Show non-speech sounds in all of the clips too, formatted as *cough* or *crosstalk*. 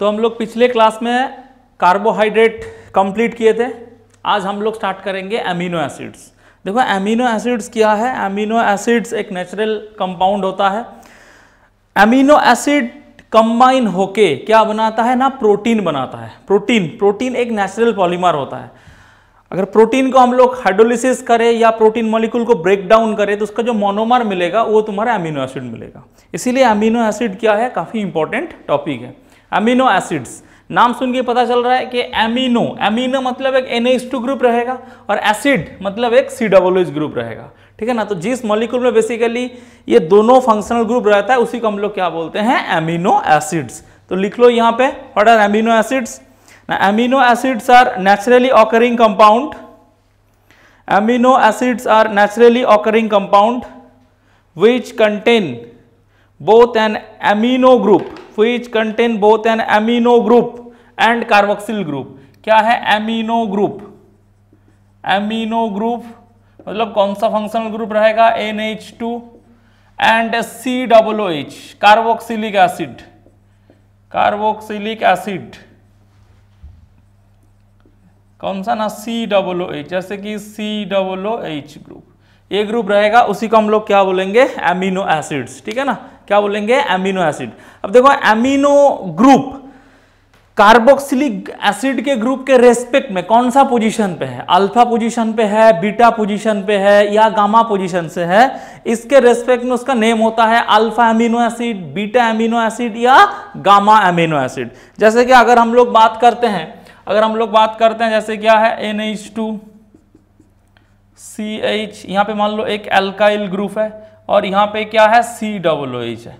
तो हम लोग पिछले क्लास में कार्बोहाइड्रेट कंप्लीट किए थे आज हम लोग स्टार्ट करेंगे एमिनो एसिड्स देखो एमिनो एसिड्स क्या है एमिनो एसिड्स एक नेचुरल कंपाउंड होता है एमिनो एसिड कंबाइन होके क्या बनाता है ना प्रोटीन बनाता है प्रोटीन प्रोटीन एक नेचुरल पॉलीमर होता है अगर प्रोटीन को हम लोग हाइड्रोलिसिस करें या प्रोटीन मॉलिक्यूल को ब्रेक डाउन करें तो उसका जो मोनोमर मिलेगा वो तुम्हारा एमिनो एसिड मिलेगा इसीलिए एमिनो एसिड क्या है काफ़ी इंपॉर्टेंट टॉपिक है अमीनो एसिड्स नाम सुन के पता चल रहा है कि एमिनो एमिनो मतलब एक एन ग्रुप रहेगा और एसिड मतलब एक सी डबल ग्रुप रहेगा ठीक है ना तो जिस मॉलिक्यूल में बेसिकली ये दोनों फंक्शनल ग्रुप रहता है उसी को हम लोग क्या बोलते हैं एमिनो एसिड्स तो लिख लो यहाँ पे what are amino acids amino acids are naturally occurring compound amino acids are naturally occurring compound which contain both an amino group which तो contain both an amino group and carboxyl group क्या है amino group amino group मतलब कौन सा functional group रहेगा N H two and C double H carboxylic acid carboxylic acid कौन सा ना सी डब्लो एच जैसे कि सी डब्लो एच ग्रुप ये ग्रुप रहेगा उसी को हम लोग क्या बोलेंगे एमिनो एसिड्स ठीक है ना क्या बोलेंगे एमिनो एसिड अब देखो एमिनो ग्रुप कार्बोक्सिलिक एसिड के ग्रुप के रेस्पेक्ट में कौन सा पोजीशन पे है अल्फा पोजीशन पे है बीटा पोजीशन पे है या गामा पोजीशन से है इसके रेस्पेक्ट में उसका नेम होता है alpha amino acid beta amino acid या गामा एमिनो एसिड जैसे कि अगर हम लोग बात करते हैं अगर हम लोग बात करते हैं जैसे क्या है N H two C H यहाँ पे मान लो एक एल्काइल ग्रुप है और यहाँ पे क्या है सी डबल ओ एच है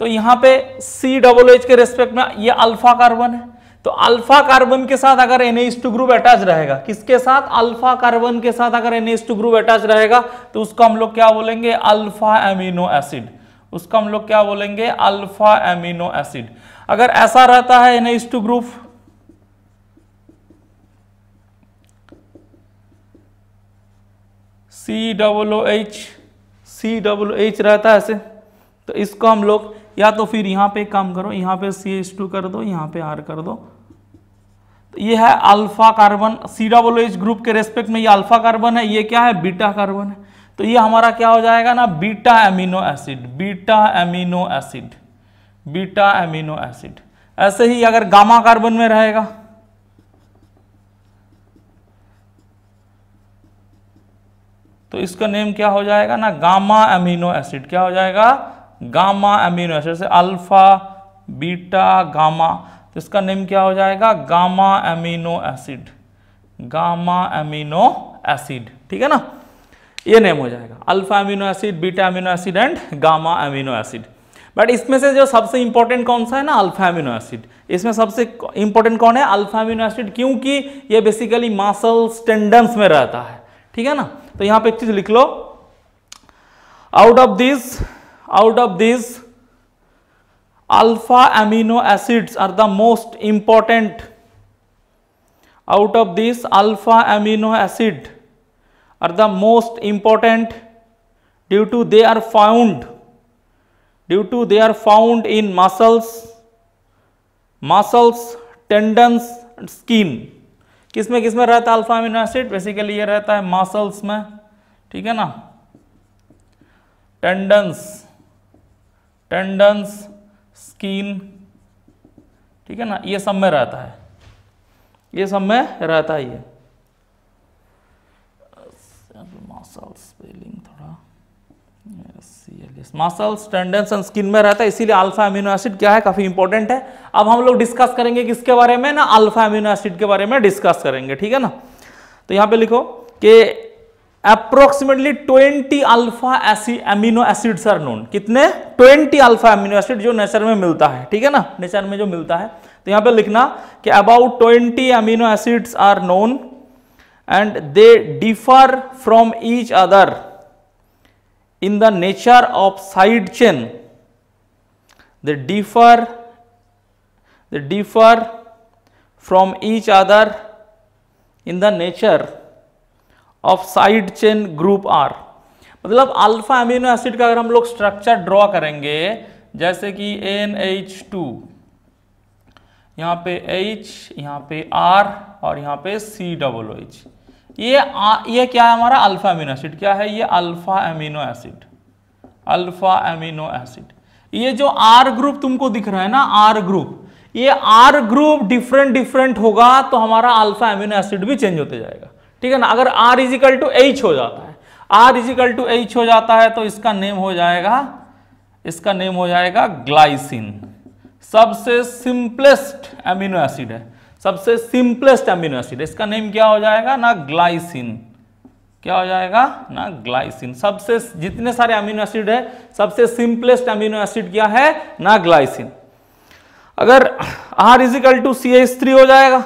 तो यहाँ पे सी डबल एच के रेस्पेक्ट में ये अल्फा कार्बन है तो अल्फा कार्बन के साथ अगर N H two group attach रहेगा किसके साथ अल्फा कार्बन के साथ अगर N H two group attach रहेगा तो उसको हम लोग क्या बोलेंगे अल्फा एमिनो एसिड उसका हम लोग क्या बोलेंगे अल्फा एमिनो एसिड अगर ऐसा रहता है N two group C double O H C double H रहता है ऐसे तो इसको हम लोग या तो फिर यहाँ पे काम करो यहाँ पे सी एच टू कर दो यहाँ पे आर कर दो तो ये है alpha carbon C double H group के रेस्पेक्ट में ये अल्फा कार्बन है ये क्या है बीटा कार्बन है तो ये हमारा क्या हो जाएगा ना beta amino acid beta amino acid beta amino acid ऐसे ही अगर गामा कार्बन में रहेगा तो इसका नेम क्या हो जाएगा ना गामा अमीनो एसिड क्या हो जाएगा गामा अमीनो एसिड से अल्फा बीटा गामा तो इसका नेम क्या हो जाएगा gamma amino acid gamma amino acid ठीक है ना ये नेम हो जाएगा alpha amino acid beta amino acid and gamma amino acid but इसमें से जो सबसे इंपॉर्टेंट कौन सा है ना अल्फा अमीनो एसिड इसमें सबसे इंपॉर्टेंट कौन है अल्फा अमीनो एसिड क्योंकि ये बेसिकली मासल स्टेंडम्स में रहता है ठीक है ना तो यहाँ पे एक चीज लिख लो out of this out alpha amino acids are the most important out of these alpha amino acid are the most important due to they are found due to they are found in muscles muscles tendons and skin किसमें किसमें किस में रहता है alpha amino acid basically ये रहता है मासल्स में ठीक है ना टेंडन्स टेंडन्स स्किन ठीक है ना ये सब में रहता है ये सब में रहता है ये yes, muscles tendons and skin में रहता है इसीलिए अल्फा अमीनो एसिड क्या है काफी इंपॉर्टेंट है अब हम लोग डिस्कस करेंगे किसके बारे में ना अल्फा अमीनो एसिड के बारे में डिस्कस करेंगे ठीक है ना तो यहां पे लिखो कि अप्रोक्सीमेटली 20 अल्फा एसी अमीनो एसिड्स आर नोन कितने 20 अल्फा अमीनो एसिड जो नेचर में मिलता है ठीक है ना नेचर में जो मिलता है तो यहां पे लिखना कि about twenty amino acids are known and they differ from each other in the nature of side chain they differ they differ from each other in the nature of side chain group R मतलब alpha amino acid का अगर हम लोग structure draw करेंगे जैसे कि N H two यहाँ पे H यहाँ पे R और यहाँ पे सी डबल ओ एच ये आ, ये क्या है हमारा अल्फा अमीनो एसिड क्या है ये alpha amino acid alpha amino acid ये जो आर ग्रुप तुमको दिख रहा है ना आर ग्रुप ये आर ग्रुप डिफरेंट डिफरेंट होगा तो हमारा अल्फा अमीनो एसिड भी चेंज होते जाएगा ठीक है ना अगर आर इजिकल टू एच हो जाता है आर इजिकल टू एच हो जाता है तो इसका नेम हो जाएगा इसका नेम हो जाएगा ग्लाइसिन सबसे सिंपलेस्ट एमिनो एसिड है सबसे सिंपलेस्ट अमीनो एसिड इसका नेम क्या हो जाएगा ना ग्लाइसिन क्या हो जाएगा ना ग्लाइसिन सबसे जितने सारे अमीनो एसिड है सबसे सिंपलेस्ट अमीनो एसिड क्या है ना ग्लाइसिन अगर R is equal to C S three हो जाएगा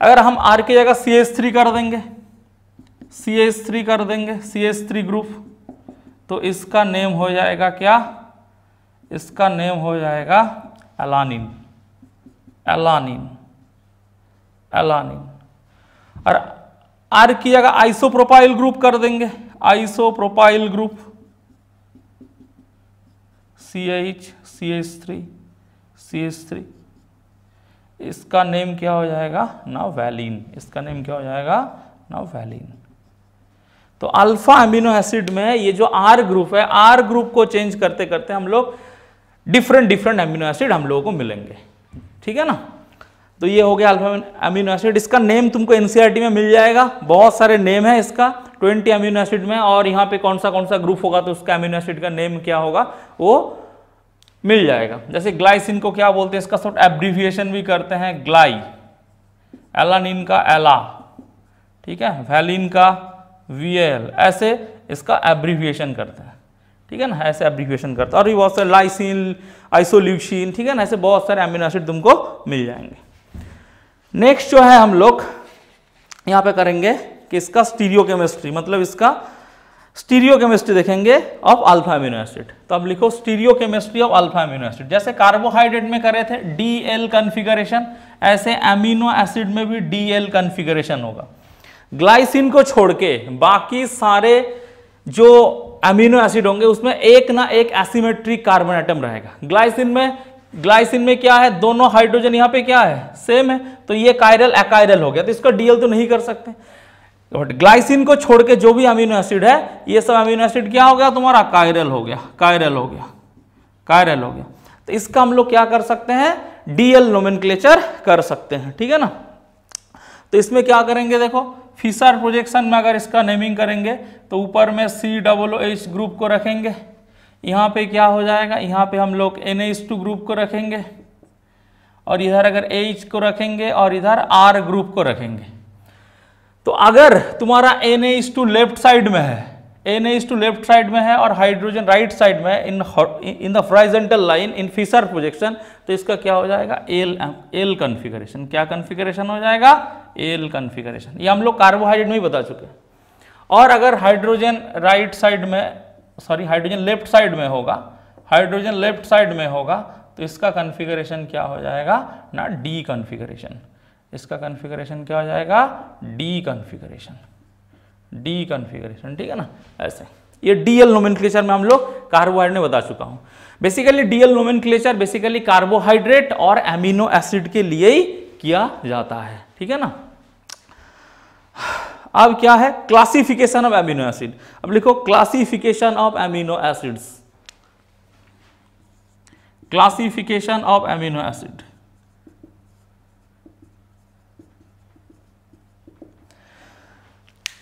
अगर हम आर की जगह सी एस थ्री कर देंगे सी एस थ्री कर देंगे सी एस थ्री ग्रुप तो इसका नेम हो जाएगा क्या इसका नेम हो जाएगा एलानिन एलानिन एलानिन और आर की जगह आइसोप्रोपाइल ग्रुप कर देंगे isopropyl group C H C H three C H three इसका नेम क्या हो जाएगा ना वैलिन इसका नेम क्या हो जाएगा ना वैलिन तो अल्फा अमीनो एसिड में ये जो आर ग्रुप है आर ग्रुप को चेंज करते करते हम लोग डिफरेंट डिफरेंट अमीनो एसिड हम लोगों को मिलेंगे ठीक है ना तो ये हो गया अल्फा अमीनो एसिड इसका नेम तुमको एनसीईआरटी e में मिल जाएगा बहुत सारे नेम है इसका 20 अमीनो एसिड में और यहाँ पे कौन सा कौन सा ग्रुप होगा तो उसका अमीनो एसिड का नेम क्या होगा वो मिल जाएगा जैसे ग्लाइसिन को क्या बोलते हैं इसका शॉर्ट एब्रीविएशन भी करते हैं ग्लाई एलानिन का एला ठीक है वैलिन का वी ऐसे इसका एब्रीविएशन करते हैं ठीक है ना ऐसे एब्रीविएशन करते हैं और भी बहुत सारे लाइसिन आइसोल्यूशिन ठीक है ना ऐसे बहुत सारे अमीनो एसिड तुमको मिल जाएंगे नेक्स्ट जो है हम लोग यहां पे करेंगे कि इसका स्टीरियो केमिस्ट्री मतलब इसका स्टीरियो केमिस्ट्री देखेंगे ऑफ अल्फा अमीनो एसिड तो अब लिखो stereochemistry of alpha amino acid जैसे कार्बोहाइड्रेट में करे थे डी एल कन्फिगरेशन ऐसे अमीनो एसिड में भी डी एल कन्फिगरेशन होगा ग्लाइसिन को छोड़ के बाकी सारे जो अमीनो एसिड होंगे उसमें एक ना एक एसिमेट्रिक कार्बन आइटम रहेगा ग्लाइसिन में ग्लाइसिन में क्या है दोनों हाइड्रोजन यहाँ पे क्या है सेम है तो ये कायरल एकायरल हो गया तो इसका डीएल तो नहीं कर सकते बट ग्लाइसिन को छोड़ के जो भी अमीनो एसिड है ये सब अमीनो एसिड क्या हो गया तुम्हारा कायरल हो गया कायरल हो गया कायरल हो गया तो इसका हम लोग क्या कर सकते हैं डीएल नोमिन कर सकते हैं ठीक है ना तो इसमें क्या करेंगे देखो फिसर प्रोजेक्शन में अगर इसका नेमिंग करेंगे तो ऊपर में सी डबल एच ग्रुप को रखेंगे यहाँ पे क्या हो जाएगा यहाँ पे हम लोग एन एच टू ग्रुप को रखेंगे और इधर अगर एच को रखेंगे और इधर आर ग्रुप को रखेंगे तो अगर तुम्हारा N H two left side में है N H two left side में है और हाइड्रोजन राइट साइड में in in the horizontal line in Fischer projection तो इसका क्या हो जाएगा एल एल कन्फिगरेशन क्या कन्फिगरेशन हो जाएगा एल कन्फिगरेशन ये हम लोग कार्बोहाइड्रेट में ही बता चुके हैं और अगर हाइड्रोजन राइट साइड में सॉरी हाइड्रोजन लेफ्ट साइड में होगा हाइड्रोजन लेफ्ट साइड में होगा तो इसका कन्फिगरेशन क्या हो जाएगा ना डी कन्फिगरेशन इसका कन्फिगरेशन क्या हो जाएगा डी कन्फिगरेशन डी कन्फिगरेशन ठीक है ना ऐसे ये डीएल नोमेनक्लेचर में हम लोग कार्बोहाइड्रेट बता चुका हूँ basically D L nomenclature basically carbohydrate और एमिनो एसिड के लिए ही किया जाता है ठीक है ना अब क्या है क्लासिफिकेशन ऑफ एमिनो एसिड अब लिखो classification of amino acids classification of amino acid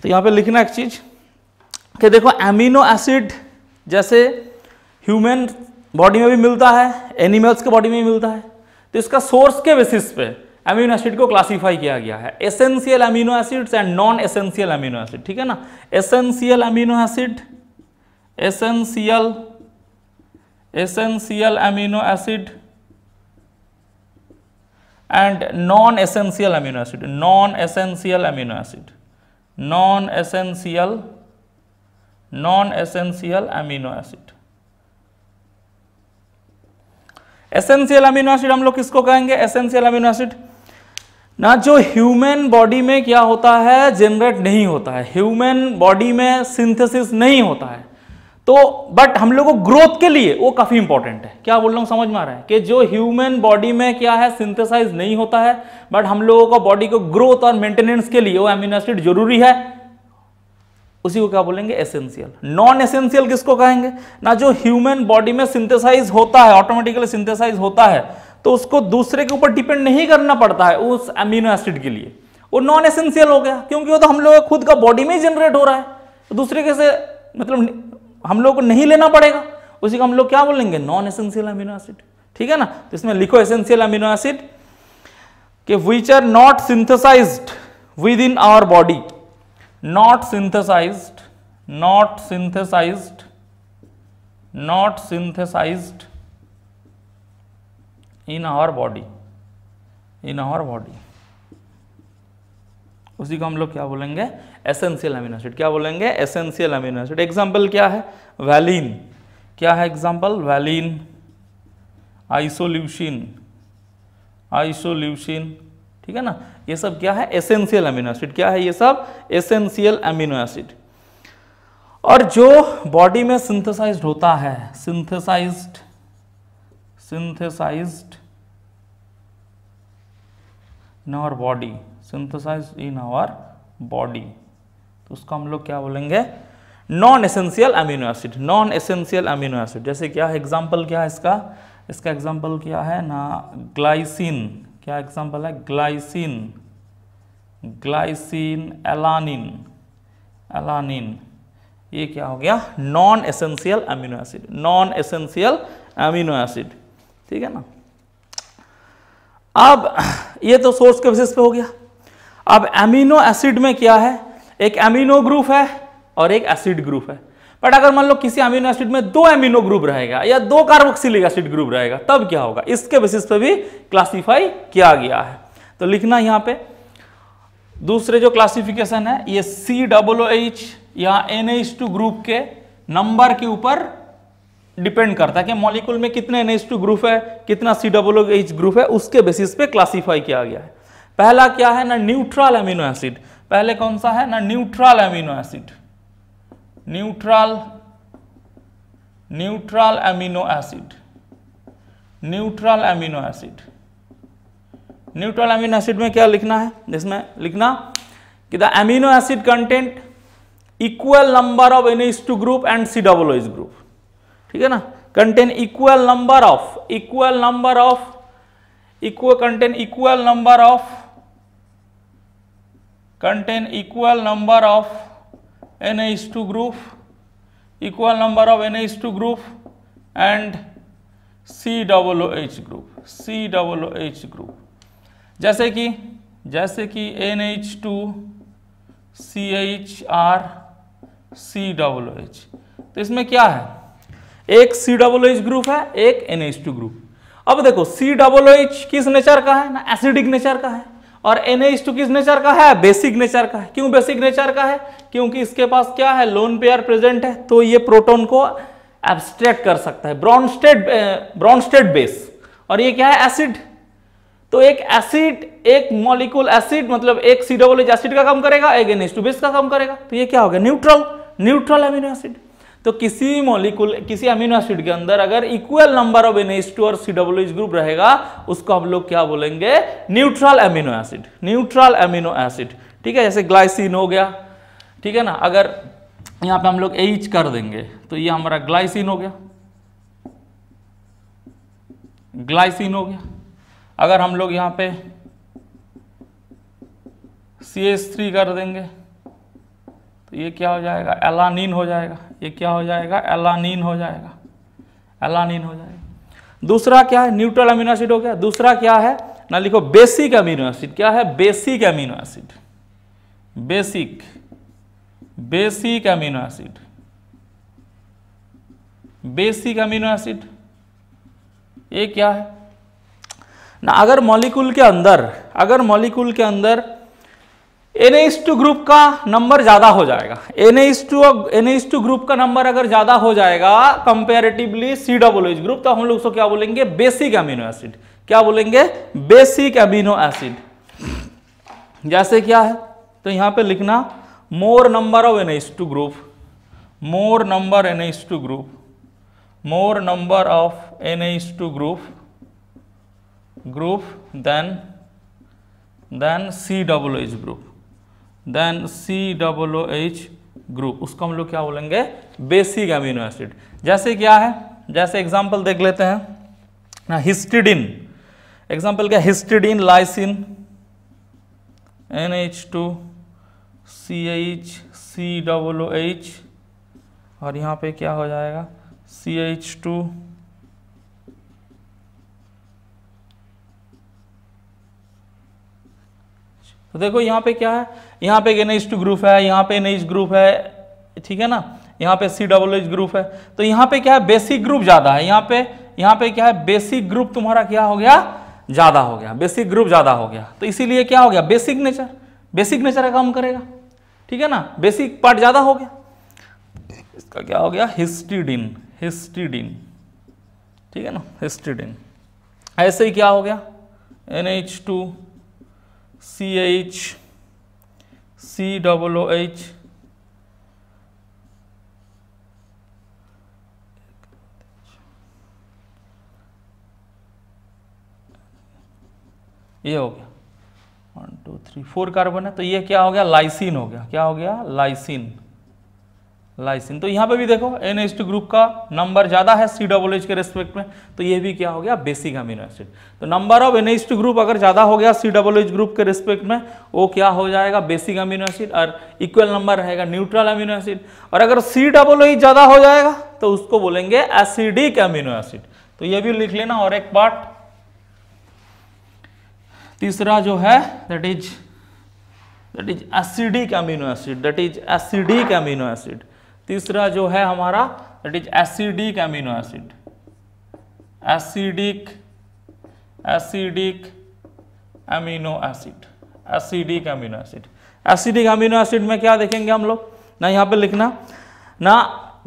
तो यहां पे लिखना एक चीज कि देखो एमिनो एसिड जैसे ह्यूमन बॉडी में भी मिलता है एनिमल्स के बॉडी में भी मिलता है तो इसका सोर्स के बेसिस पे अमीनो एसिड को क्लासीफाई किया गया है essential amino acids and non essential amino acid ठीक है ना essential amino acid essential essential amino acid and non essential amino acid non essential amino acid non essential non essential amino acid essential amino acid हम लोग किसको कहेंगे essential amino acid ना जो human body में क्या होता है जनरेट नहीं होता है ह्यूमन बॉडी में सिंथेसिस नहीं होता है तो बट हम लोग को ग्रोथ के लिए वो काफ़ी इंपॉर्टेंट है क्या बोल रहा हूँ समझ में आ रहा है कि जो ह्यूमन बॉडी में क्या है सिंथेसाइज नहीं होता है बट हम लोगों को बॉडी को ग्रोथ और मेंटेनेंस के लिए वो एमिनो एसिड जरूरी है उसी को क्या बोलेंगे एसेंशियल नॉन एसेंशियल किसको कहेंगे ना जो ह्यूमन बॉडी में सिंथेसाइज होता है ऑटोमेटिकली सिंथेसाइज होता है तो उसको दूसरे के ऊपर डिपेंड नहीं करना पड़ता है उस अमीनो एसिड के लिए वो नॉन एसेंशियल हो गया क्योंकि वो तो हम लोग खुद का बॉडी में ही जनरेट हो रहा है तो दूसरे के से मतलब हम लोग को नहीं लेना पड़ेगा उसी को हम लोग क्या बोलेंगे नॉन एसेंशियल अमीनो एसिड ठीक है ना तो इसमें लिखो एसेंशियल अमीनो एसिड कि which are not synthesize within our body not synthesize not synthesize not synthesized in our body in our body उसी को हम लोग क्या बोलेंगे एसेंशियल अमीनो एसिड क्या बोलेंगे एसेंशियल अमीनो एसिड एग्जाम्पल क्या है वैलिन क्या है एग्जाम्पल वैलिन आइसोल्यूशन आइसोल्यूशन ठीक है ना ये सब क्या है एसेंशियल अमीनो एसिड क्या है ये सब एसेंशियल अमीनो एसिड और जो बॉडी में सिंथेसाइज्ड होता है synthesized synthesized in our body synthesize in our body तो उसको हम लोग क्या बोलेंगे non essential amino acid non essential amino acid जैसे क्या है एग्जाम्पल क्या है इसका इसका एग्जाम्पल क्या है ना ग्लाइसिन क्या एग्जाम्पल है ग्लाइसिन ग्लाइसिन एलानिन एलानिन ये क्या हो गया non essential amino acid non essential amino acid ठीक है ना अब ये तो सोर्स के बेसिस पे हो गया अब एमिनो एसिड में क्या है एक एमिनो ग्रुप है और एक एसिड ग्रुप है बट अगर मान लो किसी अमीनो एसिड में दो एमिनो ग्रुप रहेगा या दो कार्बोक्सिलिक एसिड ग्रुप रहेगा तब क्या होगा इसके बेसिस पे भी क्लासिफाई किया गया है तो लिखना यहां पे दूसरे जो क्लासिफिकेशन है ये सी डब्लो एच या एन एच टू ग्रुप के नंबर के ऊपर डिपेंड करता है कि मॉलिक्यूल में कितने एन ग्रुप है कितना सी डब्लो एच ग्रुप है उसके बेसिस पे क्लासीफाई किया गया है पहला क्या है ना न्यूट्रल एमिनो एसिड पहले कौन सा है ना neutral amino acid neutral neutral amino acid neutral amino acid neutral amino acid में क्या लिखना है जिसमें लिखना कि the amino acid content equal number of N two group and C double H group ठीक है ना contain equal number of equal number of equal contain equal number of contain equal number of N S two group equal number of N S two group and C double H group C double H group जैसे कि जैसे कि N H two C H R C double H तो इसमें क्या है एक सी double H group है एक एन एच टू ग्रुप अब देखो सी डबल एच किस नेचर का है ना एसिडिक नेचर का है और एन एच टू किस नेचर का है बेसिक नेचर का है क्यों बेसिक नेचर का है क्योंकि इसके पास क्या है लोन पेयर प्रेजेंट है तो ये प्रोटोन को एब्स्ट्रैक्ट कर सकता है ब्रॉन्स्टेड ब्रॉन्स्टेड बेस और ये क्या है एसिड तो एक एसिड एक मॉलिक्यूल एसिड मतलब एक सी डबल एसिड का काम करेगा एक एन एच टू बेस का काम करेगा तो ये क्या हो गया न्यूट्रल न्यूट्रल एमिनो एसिड तो किसी भी मोलिकुल किसी अमीनो एसिड के अंदर अगर equal number of N two और सी डब्ल्यू एच ग्रुप रहेगा उसको हम लोग क्या बोलेंगे neutral amino acid neutral amino acid ठीक है जैसे ग्लाइसिन हो गया ठीक है ना अगर यहाँ पे हम लोग एच कर देंगे तो ये हमारा ग्लाइसिन हो गया ग्लाइसिन हो गया अगर हम लोग यहाँ पे सी एच थ्री कर देंगे तो ये क्या हो जाएगा एलानिन हो जाएगा ये क्या हो जाएगा एलानिन हो जाएगा एलानिन हो जाएगा दूसरा क्या है न्यूट्रल अमीनो एसिड हो गया दूसरा क्या है ना लिखो बेसिक अमीनो एसिड क्या है basic amino acid basic basic amino acid basic amino acid ये क्या है ना अगर मॉलिक्यूल के अंदर अगर मॉलिक्यूल के अंदर एन एस टू ग्रुप का नंबर ज़्यादा हो जाएगा N S two N H two group का नंबर अगर ज़्यादा हो जाएगा comparatively C double H group तो हम लोग उसको क्या बोलेंगे बेसिक अमीनो एसिड क्या बोलेंगे बेसिक अमीनो एसिड जैसे क्या है तो यहां पे लिखना more number of N S two group more number N S two group more number of N S two group group then then C double H group then C double H group उसको हम लोग क्या बोलेंगे basic amino acid जैसे क्या है जैसे example देख लेते हैं ना हिस्टिडिन एग्जाम्पल क्या histidine lysine N H two C H C double H और यहाँ पे क्या हो जाएगा सी एच टू तो देखो यहाँ पे क्या है यहाँ पे एन ग्रुप है यहाँ पे एन ग्रुप है ठीक है ना यहाँ पे सी डबल एच ग्रुप है तो यहाँ पे क्या है बेसिक ग्रुप ज़्यादा है यहाँ पे यहाँ पे क्या है बेसिक ग्रुप तुम्हारा क्या हो गया ज़्यादा हो गया बेसिक ग्रुप ज़्यादा हो गया तो इसीलिए क्या हो गया बेसिक नेचर बेसिक नेचर का काम करेगा ठीक है ना बेसिक पार्ट ज़्यादा हो गया इसका क्या हो गया हिस्टिडिन हिस्टिडिन ठीक है ना हिस्टिडिन ऐसे ही क्या हो गया N H two C H C double O H ये हो गया one two three four carbon है तो ये क्या हो गया लाइसिन हो गया क्या हो गया लाइसिन लाइसिन तो यहाँ पे भी देखो एन ग्रुप का नंबर ज़्यादा है सी डबल एच के रेस्पेक्ट में तो ये भी क्या हो गया बेसिक अमीनो एसिड तो नंबर ऑफ एन ग्रुप अगर ज़्यादा हो गया सी डबल एच ग्रुप के रेस्पेक्ट में वो क्या हो जाएगा बेसिक अमीनो एसिड और इक्वल नंबर रहेगा न्यूट्रल अमीनो एसिड और अगर सी डबल एच ज़्यादा हो जाएगा तो उसको बोलेंगे एसिडिक अमीनो एसिड तो ये भी लिख लेना और एक पार्ट तीसरा जो है that is that is acidic amino acid that is acidic amino acid तीसरा जो है हमारा that is acidic amino acid acidic acidic amino acid acidic amino acid acidic amino acid में क्या देखेंगे हम लोग ना यहां पे लिखना ना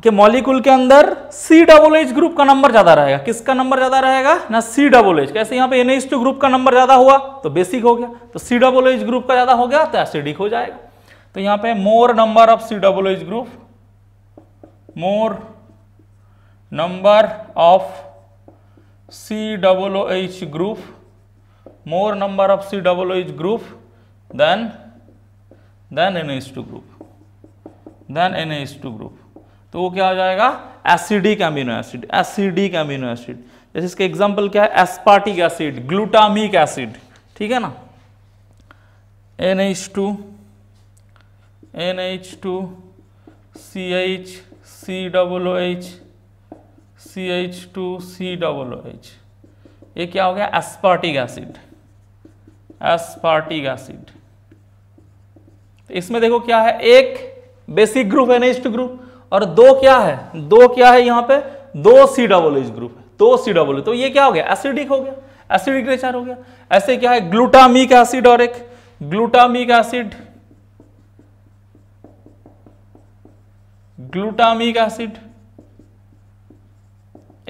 के मॉलिक्यूल के अंदर सी डबल एच ग्रुप का नंबर ज्यादा रहेगा किसका नंबर ज्यादा रहेगा ना सी डबल एच कैसे यहां पे एन एच टू ग्रुप का नंबर ज्यादा हुआ तो बेसिक हो गया तो सी डबल एच ग्रुप का ज्यादा हो गया तो एसिडिक हो जाएगा तो यहां पे more number of C double H group more number of C double O H group more number of C double O H group then then N H two group then N H two group तो वो क्या हो जाएगा acidic amino acid acidic amino acid जैसे इसके example क्या है aspartic acid glutamic acid ठीक है ना N H two N H two C H C double O H C H two C double O H ये क्या हो गया एस्पार्टिक एसिड एस्पार्टिक एसिड इसमें देखो क्या है एक बेसिक ग्रुप नेक्स्ट ग्रुप और दो क्या है दो क्या है यहां पे दो सी डबल एच ग्रुप दो सी डबल तो ये क्या हो गया एसिडिक हो गया एसिडिक नेचर हो गया ऐसे क्या है ग्लूटामिक एसिड और एक ग्लूटामिक एसिड ग्लूटामिक एसिड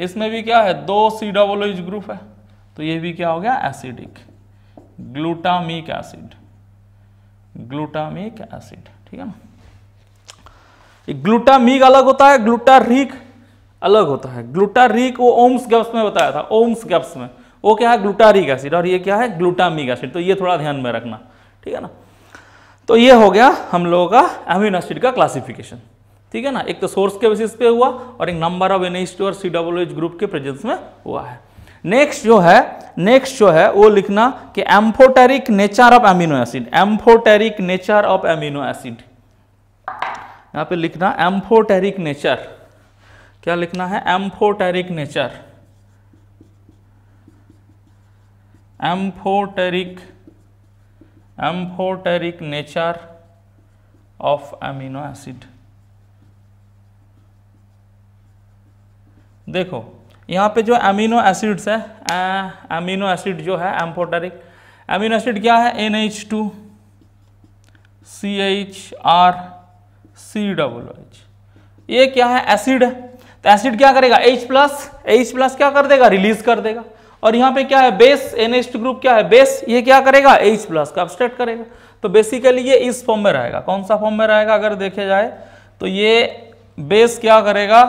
इसमें भी क्या है दो सी डबल ग्रुप है तो ये भी क्या हो गया acidic glutamic acid glutamic acid ठीक है ना ग्लूटामिक अलग होता है ग्लूटारिक अलग होता है ग्लूटारिक वो ओम्स गैप्स में बताया था ओम्स गैप्स में वो क्या है ग्लूटारिक एसिड और ये क्या है ग्लूटामिक एसिड तो ये थोड़ा ध्यान में रखना ठीक है ना तो ये हो गया हम लोगों का एमिनो एसिड का क्लासिफिकेशन ठीक है ना एक तो सोर्स के बेसिस पे हुआ और एक नंबर ऑफ एन और सी ग्रुप के प्रेजेंस में हुआ है नेक्स्ट जो है नेक्स्ट जो है वो लिखना कि amphoteric nature of amino acid amphoteric nature of amino acid यहां पे लिखना एम्फोटेरिक नेचर क्या लिखना है amphoteric nature amphoteric amphoteric nature of amino acid देखो यहाँ पे जो अमीनो एसिड्स है अमीनो एसिड जो है एम्फोटेरिक अमीनो एसिड क्या है N H two C H R C double H ये क्या है एसिड है तो एसिड क्या करेगा H प्लस एच प्लस क्या कर देगा रिलीज कर देगा और यहाँ पे क्या है बेस एन एच ग्रुप क्या है बेस ये क्या करेगा एच प्लस का अपस्टेट करेगा तो बेसिकली ये इस फॉर्म में रहेगा कौन सा फॉर्म में रहेगा अगर देखे जाए तो ये बेस क्या करेगा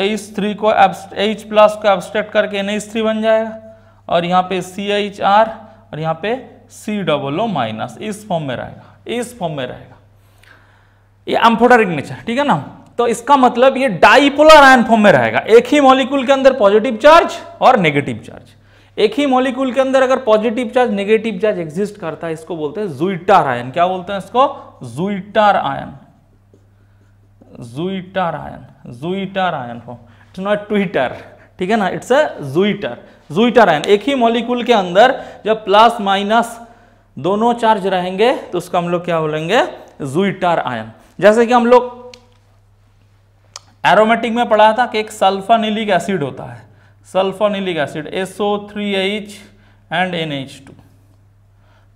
एच थ्री को एच प्लस को एब्स्ट्रैक्ट करके एन एच थ्री बन जाएगा और यहाँ पे सी एच आर और यहाँ पे सी डबल ओ माइनस इस फॉर्म में रहेगा इस फॉर्म में रहेगा ये एम्फोडरिक नेचर ठीक है ना तो इसका मतलब ये डाइपोलर आयन फॉर्म में रहेगा एक ही मॉलिक्यूल के अंदर पॉजिटिव चार्ज और नेगेटिव चार्ज एक ही मॉलिक्यूल के अंदर अगर positive charge negative charge exist करता है इसको बोलते हैं जुइटार आयन क्या बोलते हैं इसको zwitterion zwitterion zwitterion हो इट्स नॉट ट्विटर ठीक है ना it's a zwitter zwitterion एक ही मॉलिक्यूल के अंदर जब प्लस माइनस दोनों चार्ज रहेंगे तो उसका हम लोग क्या बोलेंगे जुइटर आयन जैसे कि हम लोग एरोमेटिक में पढ़ा था कि एक सल्फानिलिक एसिड होता है sulphanilic acid H and N H two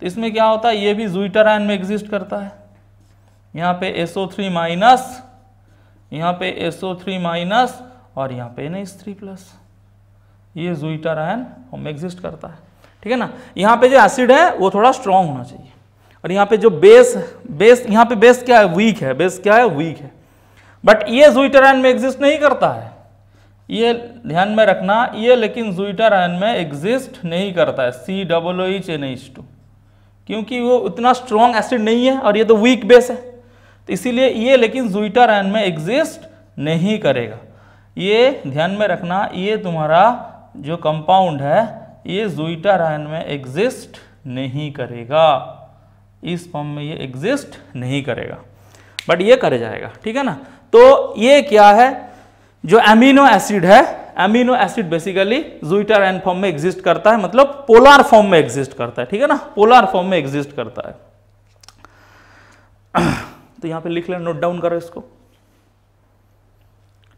तो इसमें क्या होता है ये भी जुइटर आयन में एग्जिस्ट करता है यहाँ पे एसओ थ्री माइनस यहाँ पे SO3 माइनस और यहाँ पे NH3 थ्री प्लस ये जुइटर आयन हम एग्जिस्ट करता है ठीक है ना यहाँ पे जो एसिड है वो थोड़ा स्ट्रांग होना चाहिए और यहाँ पे जो बेस बेस यहाँ पे बेस क्या है वीक है बेस क्या है वीक है बट ये जुइटर आयन में एग्जिस्ट नहीं करता है ये ध्यान में रखना ये लेकिन जुइटर आयन में एग्जिस्ट नहीं करता है C double H N H two क्योंकि वो उतना स्ट्रांग एसिड नहीं है और ये तो वीक बेस है तो इसीलिए ये लेकिन जुइटर एन में एग्जिस्ट नहीं करेगा ये ध्यान में रखना ये तुम्हारा जो कंपाउंड है ये जुइटर आयन में एग्जिस्ट नहीं करेगा इस फॉर्म में ये एग्जिस्ट नहीं करेगा बट ये करे जाएगा ठीक है ना तो ये क्या है जो एमिनो एसिड है amino acid basically zwitterion form में एग्जिस्ट करता है मतलब पोलार फॉर्म में एग्जिस्ट करता है ठीक है ना पोलार फॉर्म में एग्जिस्ट करता है *clears throat* तो यहाँ पे लिख लेना नोट डाउन करो इसको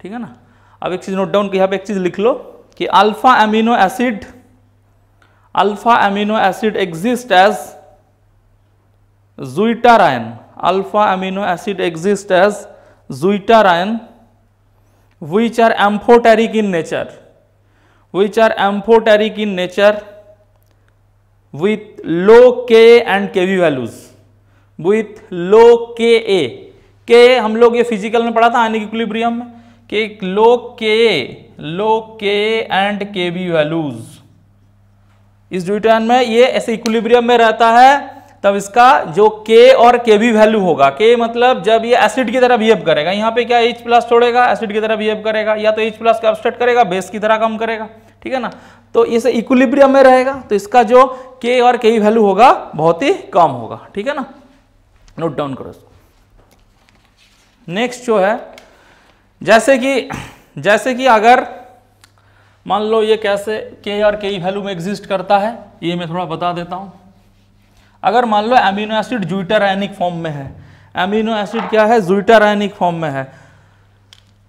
ठीक है ना अब एक चीज़ नोट डाउन यहाँ पे एक चीज़ लिख लो कि alpha amino acid alpha amino acid exist as zwitterion alpha amino acid exist as zwitterion are amphoteric in nature which are amphoteric in nature with low K and के kv values with low के ए के हम लोग ये physical में पढ़ा था की क्लिब्रियम में कि लो के लो के एंड के बी वैल्यूज इस ड्यूटन में ये ऐसे इक्विलिब्रियम में रहता है तब इसका जो के और के बी वैल्यू होगा के मतलब जब ये एसिड की तरह बिहेव करेगा यहाँ पे क्या एच प्लस छोड़ेगा एसिड की तरह बिहेव करेगा या तो एच प्लस का अपस्टेट करेगा बेस की तरह कम करेगा ठीक है ना तो इसे इक्विलिब्रियम में रहेगा तो इसका जो के और के वैल्यू होगा बहुत ही कम होगा ठीक है ना नोट डाउन करो इसको नेक्स्ट जो है जैसे कि जैसे कि अगर मान लो ये कैसे के और के वैल्यू में एग्जिस्ट करता है ये मैं थोड़ा बता देता हूँ अगर मान लो amino acid zwitterionic form में है एमिनो एसिड क्या है जुइटर आयनिक फॉर्म में है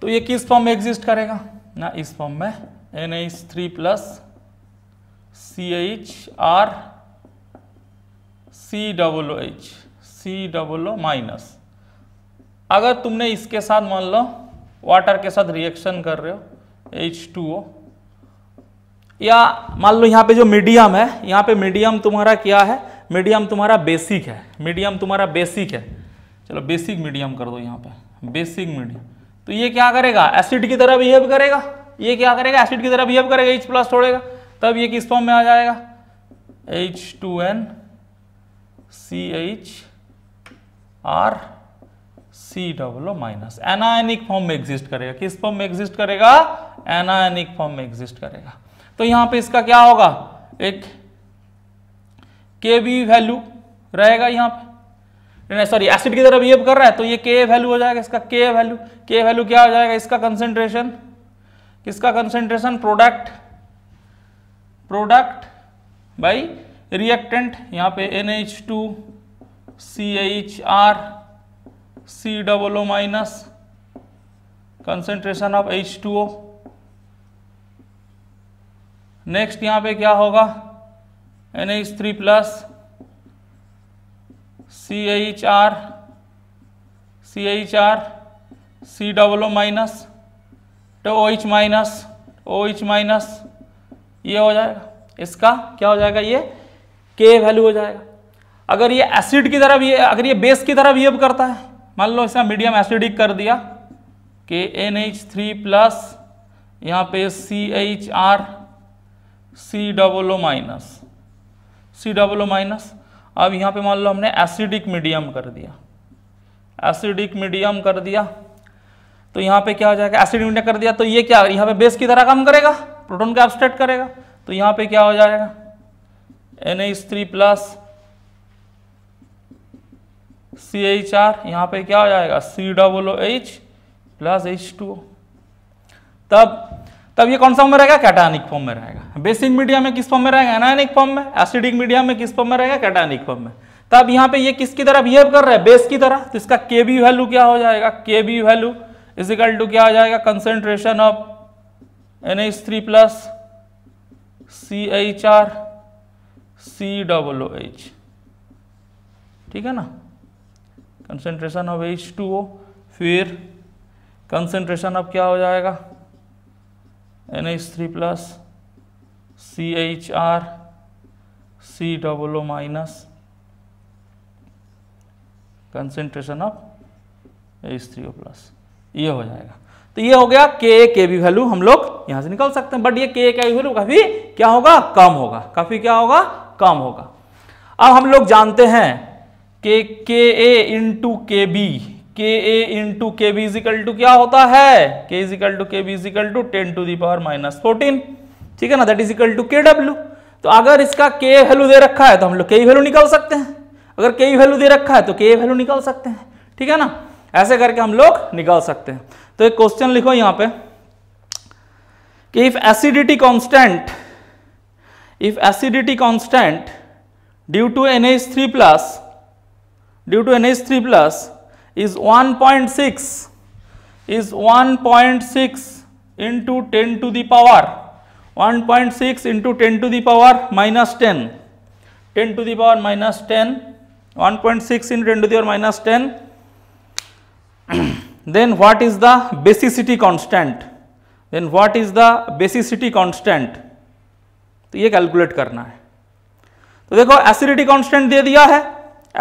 तो ये किस फॉर्म में एग्जिस्ट करेगा ना इस फॉर्म में N H three plus C H R C double H C double O minus अगर तुमने इसके साथ मान लो वाटर के साथ रिएक्शन कर रहे हो एच टू ओ या मान लो यहाँ पे जो मीडियम है यहाँ पे मीडियम तुम्हारा क्या है मीडियम तुम्हारा बेसिक है मीडियम तुम्हारा बेसिक है चलो बेसिक मीडियम कर दो यहाँ पे बेसिक मीडियम तो ये क्या करेगा एसिड की तरह बिहेव करेगा ये क्या करेगा एसिड की तरह बिहेव करेगा एच प्लस छोड़ेगा तब ये किस फॉर्म में आ जाएगा H two N C H R C double O minus anionic form में एग्जिस्ट करेगा किस फॉर्म में एग्जिस्ट करेगा एनायनिक फॉर्म में एग्जिस्ट करेगा तो यहां पे इसका क्या होगा एक के बी वैल्यू रहेगा यहां पे सॉरी एसिड की तरफ बिहेव कर रहा है तो ये के वैल्यू हो जाएगा इसका के वैल्यू के वैल्यू क्या हो जाएगा इसका कंसेंट्रेशन किसका concentration product product by reactant यहां पे N H two C H R C double O minus concentration of H two O next यहाँ पे क्या होगा N H three plus C H R C H R C double O minus two O H minus O H minus ये हो जाएगा इसका क्या हो जाएगा ये के वैल्यू हो जाएगा अगर ये एसिड की तरह भी अगर ये बेस की तरह बिहेव करता है मान लो इसमें मीडियम एसिडिक कर दिया के एन एच थ्री प्लस यहाँ पे C H R C double O minus C double O minus अब यहाँ पे मान लो हमने एसिडिक मीडियम कर दिया एसिडिक मीडियम कर दिया तो यहाँ पे क्या हो जाएगा एसिड मीडियम कर दिया तो ये क्या यहाँ पे बेस की तरह काम करेगा प्रोटोन का एबस्ट्रेट करेगा तो यहाँ पे क्या हो जाएगा N H three plus C H R यहाँ पर क्या हो जाएगा C double O H plus H two तब तब ये कौन सा फॉर्म में रहेगा कैटानिक फॉर्म में रहेगा बेसिक मीडिया में किस फॉर्म में रहेगा एनायनिक फॉर्म में एसिडिक मीडिया में किस फॉर्म में रहेगा कैटानिक फॉर्म में तब यहाँ पे ये किसकी तरह बिहेव कर रहा है बेस की तरह तो इसका के बी वैल्यू क्या हो जाएगा के बी वैल्यू इजिकल टू क्या हो जाएगा concentration of N H three plus C H R C double O H ठीक है ना concentration of H two O फिर कंसेंट्रेशन अब क्या हो जाएगा N H three plus C H R C double O minus concentration of H three O plus ये हो जाएगा तो ये हो गया के ए के बी वैल्यू हम लोग यहां से निकल सकते हैं बट ये के ए के वैल्यू काफी क्या होगा कम होगा काफी क्या होगा कम होगा अब हम लोग जानते हैं के के A into K B K A into K B is equal to क्या होता है K is equal to K B is equal to ten to the power minus fourteen ठीक है ना that is equal to K W तो अगर इसका के वैल्यू दे रखा है तो हम लोग के वैल्यू निकाल सकते हैं अगर के वैल्यू दे रखा है तो के वैल्यू निकाल सकते हैं ठीक है ना ऐसे करके हम लोग निकाल सकते हैं तो एक क्वेश्चन लिखो यहाँ पे कि if acidity constant if acidity constant due to N H three plus due to NH3 plus is 1.6 is 1.6 into 10 to the power 1.6 into 10 to the power minus 10 10 to the power minus 10 1.6 into 10 to the power minus 10 then what is the basicity constant then what is the basicity constant तो ये calculate करना है तो देखो acidity constant दे दिया है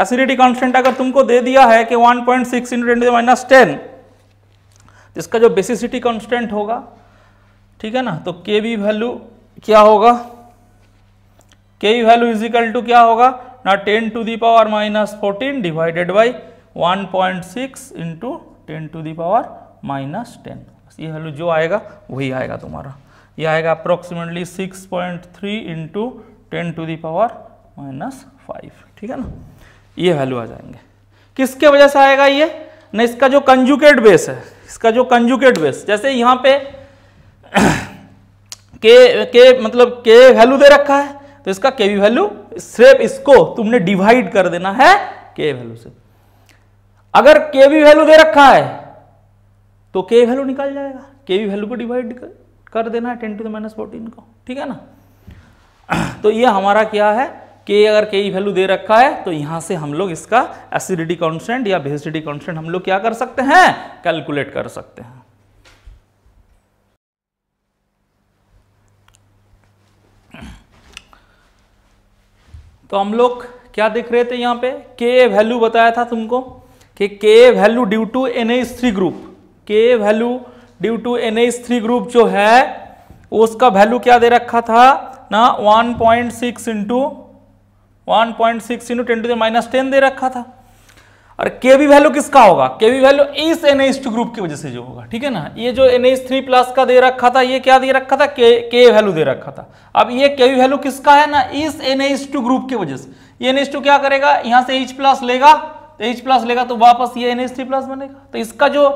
acidity constant अगर तुमको दे दिया है कि 1.6 point six into minus ten इसका जो बेसिसिटी कांस्टेंट होगा ठीक है ना तो के बी वैल्यू क्या होगा के बी वैल्यू इजिकल टू क्या होगा ना ten to the power minus fourteen divided by one point six into ten to the power minus ten ये वैल्यू जो आएगा वही आएगा तुम्हारा ये आएगा approximately six point three into ten to the power minus five ठीक है ना ये वैल्यू आ जाएंगे किसके वजह से आएगा ये ना इसका जो कंजुकेट बेस है इसका जो कंजुकेट बेस जैसे यहाँ पे के *clears throat* के मतलब के वैल्यू दे रखा है तो इसका के भी वैल्यू सिर्फ इसको तुमने डिवाइड कर देना है के वैल्यू से अगर के भी वैल्यू दे रखा है तो के वैल्यू निकल जाएगा के भी वैल्यू को डिवाइड कर देना है ten to the minus fourteen को ठीक है ना *clears throat* तो ये हमारा क्या है के अगर के ई वैल्यू दे रखा है तो यहां से हम लोग इसका एसिडिटी कॉन्स्टेंट या बेसिडिटी कॉन्स्टेंट हम लोग क्या कर सकते हैं कैलकुलेट कर सकते हैं तो हम लोग क्या देख रहे थे यहां पे के वैल्यू बताया था तुमको कि K value due to N three group K value due to N three group जो है उसका वैल्यू क्या दे रखा था ना 1.6 point six into one point six into ten to minus ten दे रखा था और के वी वैल्यू किसका होगा के वी वैल्यू इस एन एच टू ग्रुप की वजह से जो होगा ठीक है ना ये जो एन एच थ्री प्लस का दे रखा था ये क्या दे रखा था के वैल्यू दे रखा था अब ये के वी वैल्यू किसका है ना इस एन एच टू ग्रुप की वजह से ये एन एच टू क्या करेगा यहाँ से एच प्लस लेगा तो एच प्लस लेगा तो वापस ये एन एच थ्री प्लस बनेगा तो इसका जो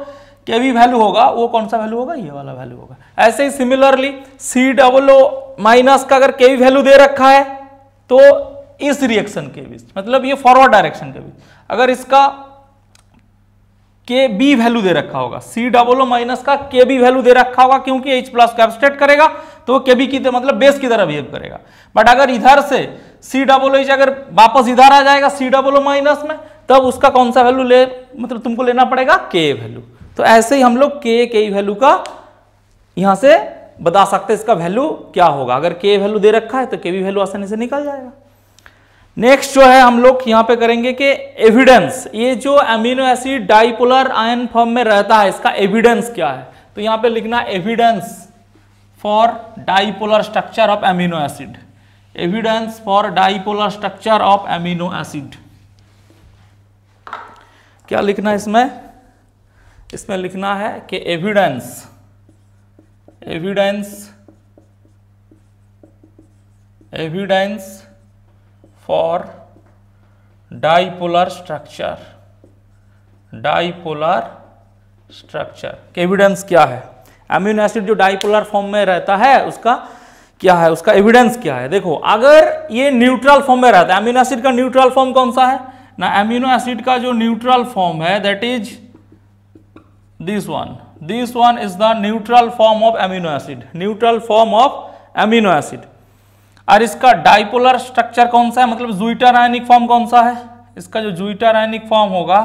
के वी वैल्यू होगा वो कौन सा वैल्यू होगा ये वाला वैल्यू होगा ऐसे ही similarly C double O minus का अगर के वी वैल्यू दे रखा है तो इस रिएक्शन के बीच मतलब ये फॉरवर्ड डायरेक्शन के बीच अगर इसका के बी वैल्यू दे रखा होगा सी डबल ओ माइनस का के बी वैल्यू दे रखा होगा क्योंकि एच प्लस का एब्सट्रेट करेगा तो के बी की मतलब बेस की तरह बिहेव मतलब करेगा बट अगर इधर से सी डबल ओ एच अगर वापस इधर आ जाएगा सी डबल ओ माइनस में तब उसका कौन सा वैल्यू ले मतलब तुमको लेना पड़ेगा के वैल्यू तो ऐसे ही हम लोग के के वैल्यू का यहां से बता सकते इसका वैल्यू क्या होगा अगर के वैल्यू दे रखा है तो के बी वैल्यू आसानी से निकल जाएगा नेक्स्ट जो है हम लोग यहाँ पे करेंगे कि एविडेंस ये जो amino acid dipolar ion form में रहता है इसका एविडेंस क्या है तो यहाँ पे लिखना evidence for dipolar structure of amino acid evidence for dipolar structure of amino acid क्या लिखना है इसमें इसमें लिखना है कि evidence evidence evidence for dipolar structure dipolar structure evidence क्या है amino एसिड जो डाइपोलर फॉर्म में रहता है उसका क्या है उसका एविडेंस क्या है देखो अगर ये न्यूट्रल फॉर्म में रहता है अमीनो एसिड का न्यूट्रल फॉर्म कौन सा है ना अमीनो एसिड का जो न्यूट्रल फॉर्म है that is this one this one is the neutral form of amino acid neutral form of amino acid और इसका डाइपोलर स्ट्रक्चर कौन सा है मतलब जुइटर आयनिक फॉर्म कौन सा है इसका जो जुइटर आयनिक फॉर्म होगा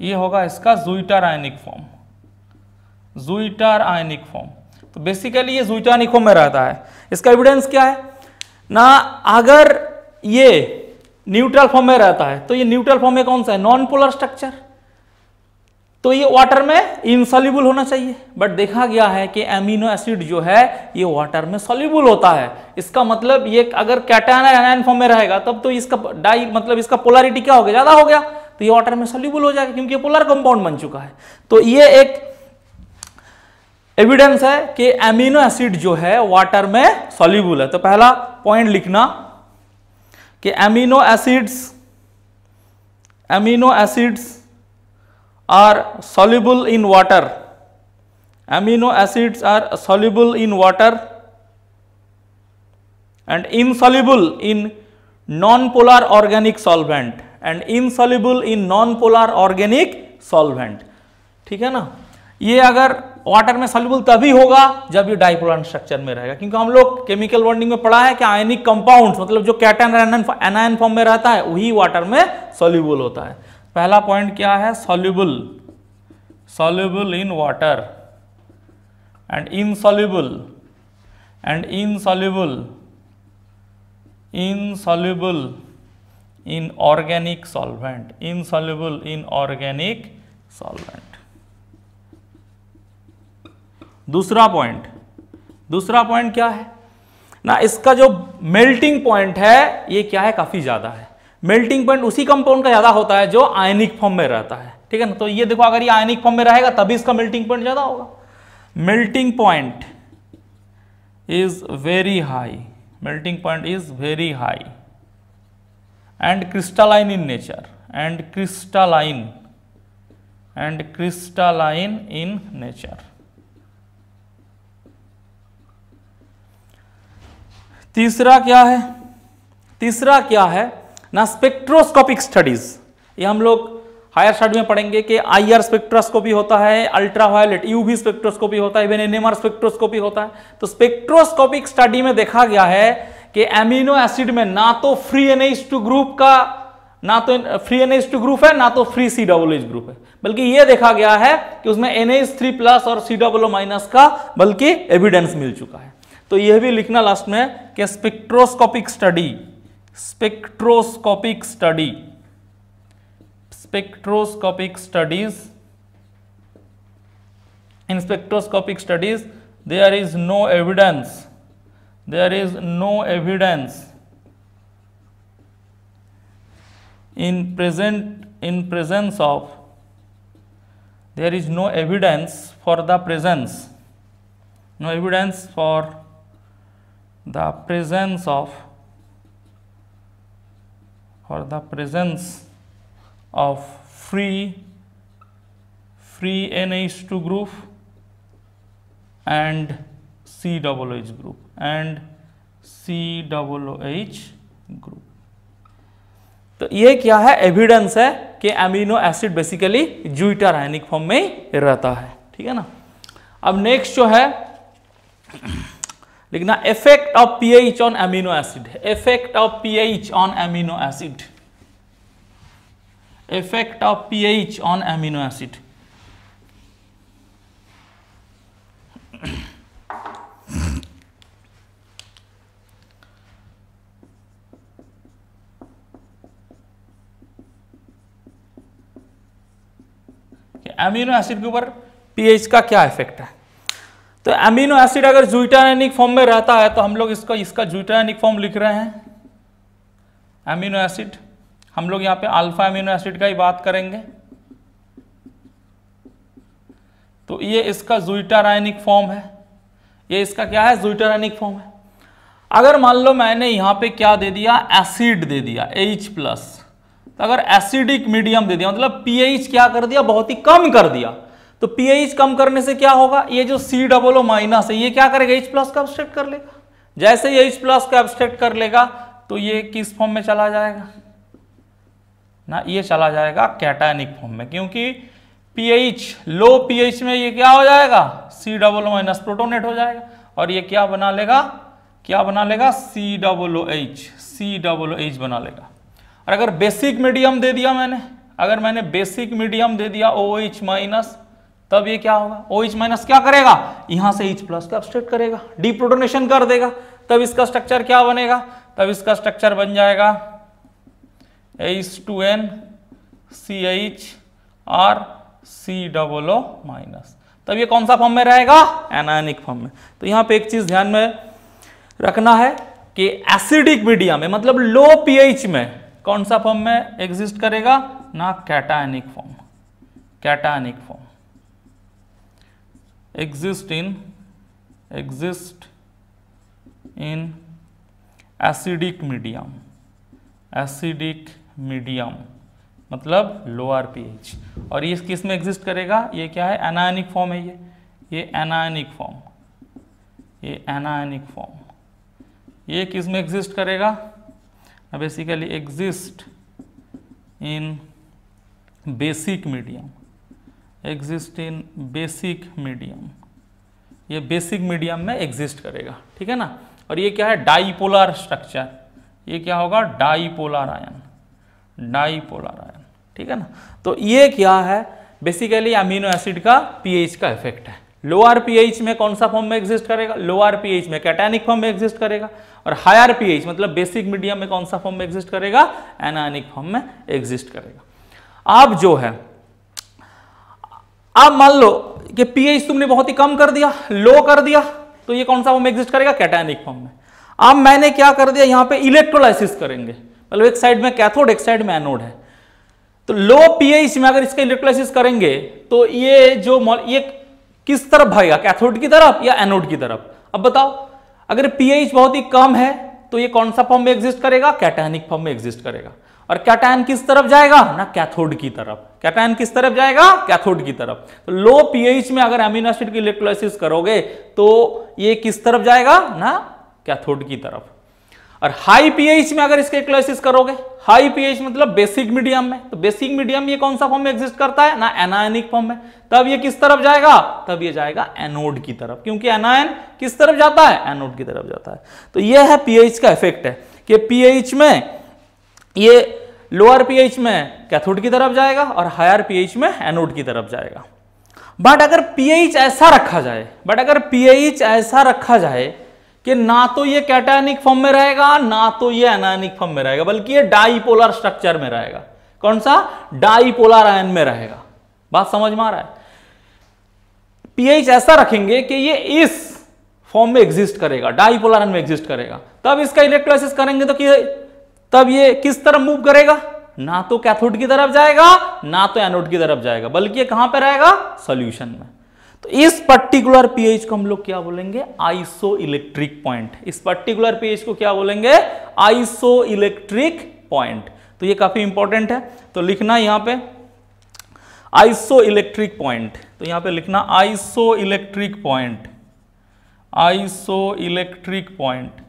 ये होगा इसका zwitterionic form zwitterionic form तो बेसिकली ये जुइटर आयनिक फॉर्म में रहता है इसका एविडेंस क्या है ना अगर ये न्यूट्रल फॉर्म में रहता है तो ये न्यूट्रल फॉर्म में कौन सा है नॉन पोलर स्ट्रक्चर तो ये वाटर में इनसॉल्यूबल होना चाहिए बट देखा गया है कि एमिनो एसिड जो है ये वाटर में सॉल्यूबल होता है इसका मतलब ये अगर कैटायन एनायन फॉर्म में रहेगा तब तो इसका डाई मतलब इसका पोलरिटी क्या हो गया ज़्यादा हो गया तो ये वाटर में सॉल्यूबल हो जाएगा क्योंकि पोलर कंपाउंड बन चुका है तो ये एक एविडेंस है कि एमिनो एसिड जो है वाटर में सॉल्यूबल है तो पहला पॉइंट लिखना कि amino acids amino acids are soluble in water. Amino acids are soluble in water and insoluble in non-polar organic solvent and insoluble in non-polar organic solvent. ठीक है ना ये अगर वाटर में सॉल्युबल तभी होगा जब ये डाइपोलर स्ट्रक्चर में रहेगा क्योंकि हम लोग केमिकल बॉन्डिंग में पढ़ा है कि आयनिक कंपाउंड्स मतलब जो कैटन एनायन फॉर्म में रहता है वही वाटर में सॉल्युबल होता है पहला पॉइंट क्या है soluble soluble in water and insoluble and insoluble insoluble in organic solvent insoluble in organic solvent दूसरा पॉइंट दूसरा पॉइंट क्या है ना इसका जो मेल्टिंग पॉइंट है ये क्या है काफी ज्यादा है मेल्टिंग पॉइंट उसी कंपाउंड का ज़्यादा होता है जो आयनिक फॉर्म में रहता है ठीक है ना तो ये देखो अगर ये आयनिक फॉर्म में रहेगा तभी इसका मेल्टिंग पॉइंट ज़्यादा होगा melting point is very high melting point is very high and crystalline in nature and crystalline and crystalline in nature तीसरा क्या है तीसरा क्या है ना स्पेक्ट्रोस्कोपिक स्टडीज ये हम लोग हायर स्टडी में पढ़ेंगे कि आईआर स्पेक्ट्रोस्कोपी होता है अल्ट्रावायलेट यूवी स्पेक्ट्रोस्कोपी होता है इवन एनएमआर स्पेक्ट्रोस्कोपी होता है तो स्पेक्ट्रोस्कोपिक स्टडी में देखा गया है कि एमिनो एसिड में ना तो फ्री एनएच टू ग्रुप का ना तो फ्री एनएच टू ग्रुप है ना तो free C double H group है बल्कि यह देखा गया है कि उसमें एनएच थ्री प्लस और सी डबल माइनस का बल्कि एविडेंस मिल चुका है तो यह भी लिखना लास्ट में कि spectroscopic study spectroscopic study spectroscopic studies in spectroscopic studies there is no evidence there is no evidence in present in presence of there is no evidence for the presence no evidence for the presence of for the presence of free free NH2 group and C double OH group and C double OH group तो ये क्या है evidence है कि amino acid basically zwitterionic form में ही रहता है ठीक है ना अब नेक्स्ट जो है लिखना effect of pH on amino acid effect of pH on amino acid effect of pH on amino acid amino acid के ऊपर पीएच का क्या इफेक्ट है तो एमिनो एसिड अगर जुइटानिक फॉर्म में रहता है तो हम लोग इसका इसका जुइटानिक फॉर्म लिख रहे हैं एमिनो एसिड हम लोग यहाँ पे अल्फा एमिनो एसिड का ही बात करेंगे तो ये इसका जुइटारायनिक फॉर्म है ये इसका क्या है जुइटारायनिक फॉर्म है अगर मान लो मैंने यहां पे क्या दे दिया एसिड दे दिया एच प्लस तो अगर एसिडिक मीडियम दे दिया मतलब पीएच क्या कर दिया बहुत ही कम कर दिया तो पीएच कम करने से क्या होगा ये जो सी डबल ओ माइनस है ये क्या करेगा एच प्लस का एब्स्ट्रैक्ट कर लेगा जैसे ये एच प्लस का एब्स्ट्रैक्ट कर लेगा तो ये किस फॉर्म में चला जाएगा ना ये चला जाएगा कैटायनिक फॉर्म में क्योंकि पीएच लो पीएच में ये क्या हो जाएगा C double O minus protonate हो जाएगा और ये क्या बना लेगा क्या बना लेगा C double O H C double O H बना लेगा और अगर बेसिक मीडियम दे दिया मैंने अगर मैंने बेसिक मीडियम दे दिया ओ एच माइनस तब ये क्या होगा ओ एच माइनस क्या करेगा यहां से एच प्लस का अपस्टेट करेगा प्रोटोनेशन कर देगा तब इसका स्ट्रक्चर क्या बनेगा तब इसका स्ट्रक्चर बन जाएगा H two N C H R C double O minus तब ये कौन सा फॉर्म में रहेगा एनायनिक फॉर्म में तो यहाँ पे एक चीज ध्यान में रखना है कि एसिडिक मीडिया में मतलब लो पीएच में कौन सा फॉर्म में एग्जिस्ट करेगा ना cationic form cationic form exist in exist in acidic medium acidic medium मतलब लोअर एच और ये किस में एग्जिस्ट करेगा ये क्या है एनायनिक फॉर्म है ये ये एनायनिक फॉर्म ये एनायनिक फॉर्म ये किस में एग्जिस्ट करेगा basically exist in basic medium exist in basic medium ये बेसिक मीडियम में एग्जिस्ट करेगा ठीक है ना और ये क्या है डाईपोलर स्ट्रक्चर ये क्या होगा डाईपोलर आयन डाईपोलर आयन ठीक है ना तो ये क्या है बेसिकली अमीनो एसिड का पीएच का इफेक्ट है लोअर पीएच में कौन सा फॉर्म में एग्जिस्ट करेगा लोअर पीएच में कैटेनिक फॉर्म में एग्जिस्ट करेगा और हायर पीएच मतलब बेसिक मीडियम में कौन सा फॉर्म में एग्जिस्ट करेगा एनानिक फॉर्म में एग्जिस्ट करेगा अब जो है अब मान लो कि पीएच तुमने बहुत ही कम कर दिया लो कर दिया तो ये कौन सा फॉर्म एग्जिस्ट करेगा कैटायनिक फॉर्म में अब मैंने क्या कर दिया यहां पे इलेक्ट्रोलाइसिस करेंगे मतलब एक साइड में कैथोड एक साइड में एनोड है तो लो पीएच में अगर इसका इलेक्ट्रोलाइसिस करेंगे तो ये जो ये किस तरफ भागेगा कैथोड की तरफ या एनोड की तरफ अब बताओ अगर पीएच बहुत ही कम है तो ये कौन सा फॉर्म में एग्जिस्ट करेगा कैटायनिक फॉर्म में एग्जिस्ट करेगा और कैटायन किस तरफ जाएगा ना कैथोड की तरफ कैटायन किस तरफ जाएगा कैथोड की तरफ तो लो पीएच में अगर एमिनो एसिड की इलेक्ट्रोलाइसिस करोगे तो ये किस तरफ जाएगा ना कैथोड की तरफ और हाई पीएच में अगर इसके इलेक्ट्रोलाइसिस करोगे हाई पीएच मतलब बेसिक मीडियम में तो बेसिक मीडियम ये कौन सा फॉर्म में एग्जिस्ट करता है ना एनायनिक फॉर्म में तब ये किस तरफ जाएगा तब ये जाएगा एनोड की तरफ क्योंकि एनायन किस तरफ जाता है एनोड की तरफ जाता है तो यह है पीएच का इफेक्ट है कि पीएच में ये लोअर पीएच में कैथोड की तरफ जाएगा और हायर पीएच में एनोड की तरफ जाएगा बट अगर पीएच ऐसा रखा जाए बट अगर पीएच ऐसा रखा जाए कि ना तो ये कैटानिक फॉर्म में रहेगा ना तो ये एनानिक फॉर्म में रहेगा बल्कि ये डाईपोलर स्ट्रक्चर में रहेगा कौन सा डाईपोलर आयन में रहेगा बात समझ में आ रहा है पीएच ऐसा रखेंगे कि ये इस फॉर्म में एग्जिस्ट करेगा डाईपोलर आयन में एग्जिस्ट करेगा तब इसका इलेक्ट्रोलाइसिस करेंगे तो तब ये किस तरफ मूव करेगा ना तो कैथोड की तरफ जाएगा ना तो एनोड की तरफ जाएगा बल्कि कहां पर रहेगा सॉल्यूशन में तो इस पर्टिकुलर पीएच को हम लोग क्या बोलेंगे आइसो इलेक्ट्रिक पॉइंट इस पर्टिकुलर पीएच को क्या बोलेंगे आइसो इलेक्ट्रिक पॉइंट तो ये काफी इंपॉर्टेंट है तो लिखना यहां पे आइसो इलेक्ट्रिक पॉइंट तो यहां पे लिखना isoelectric point isoelectric point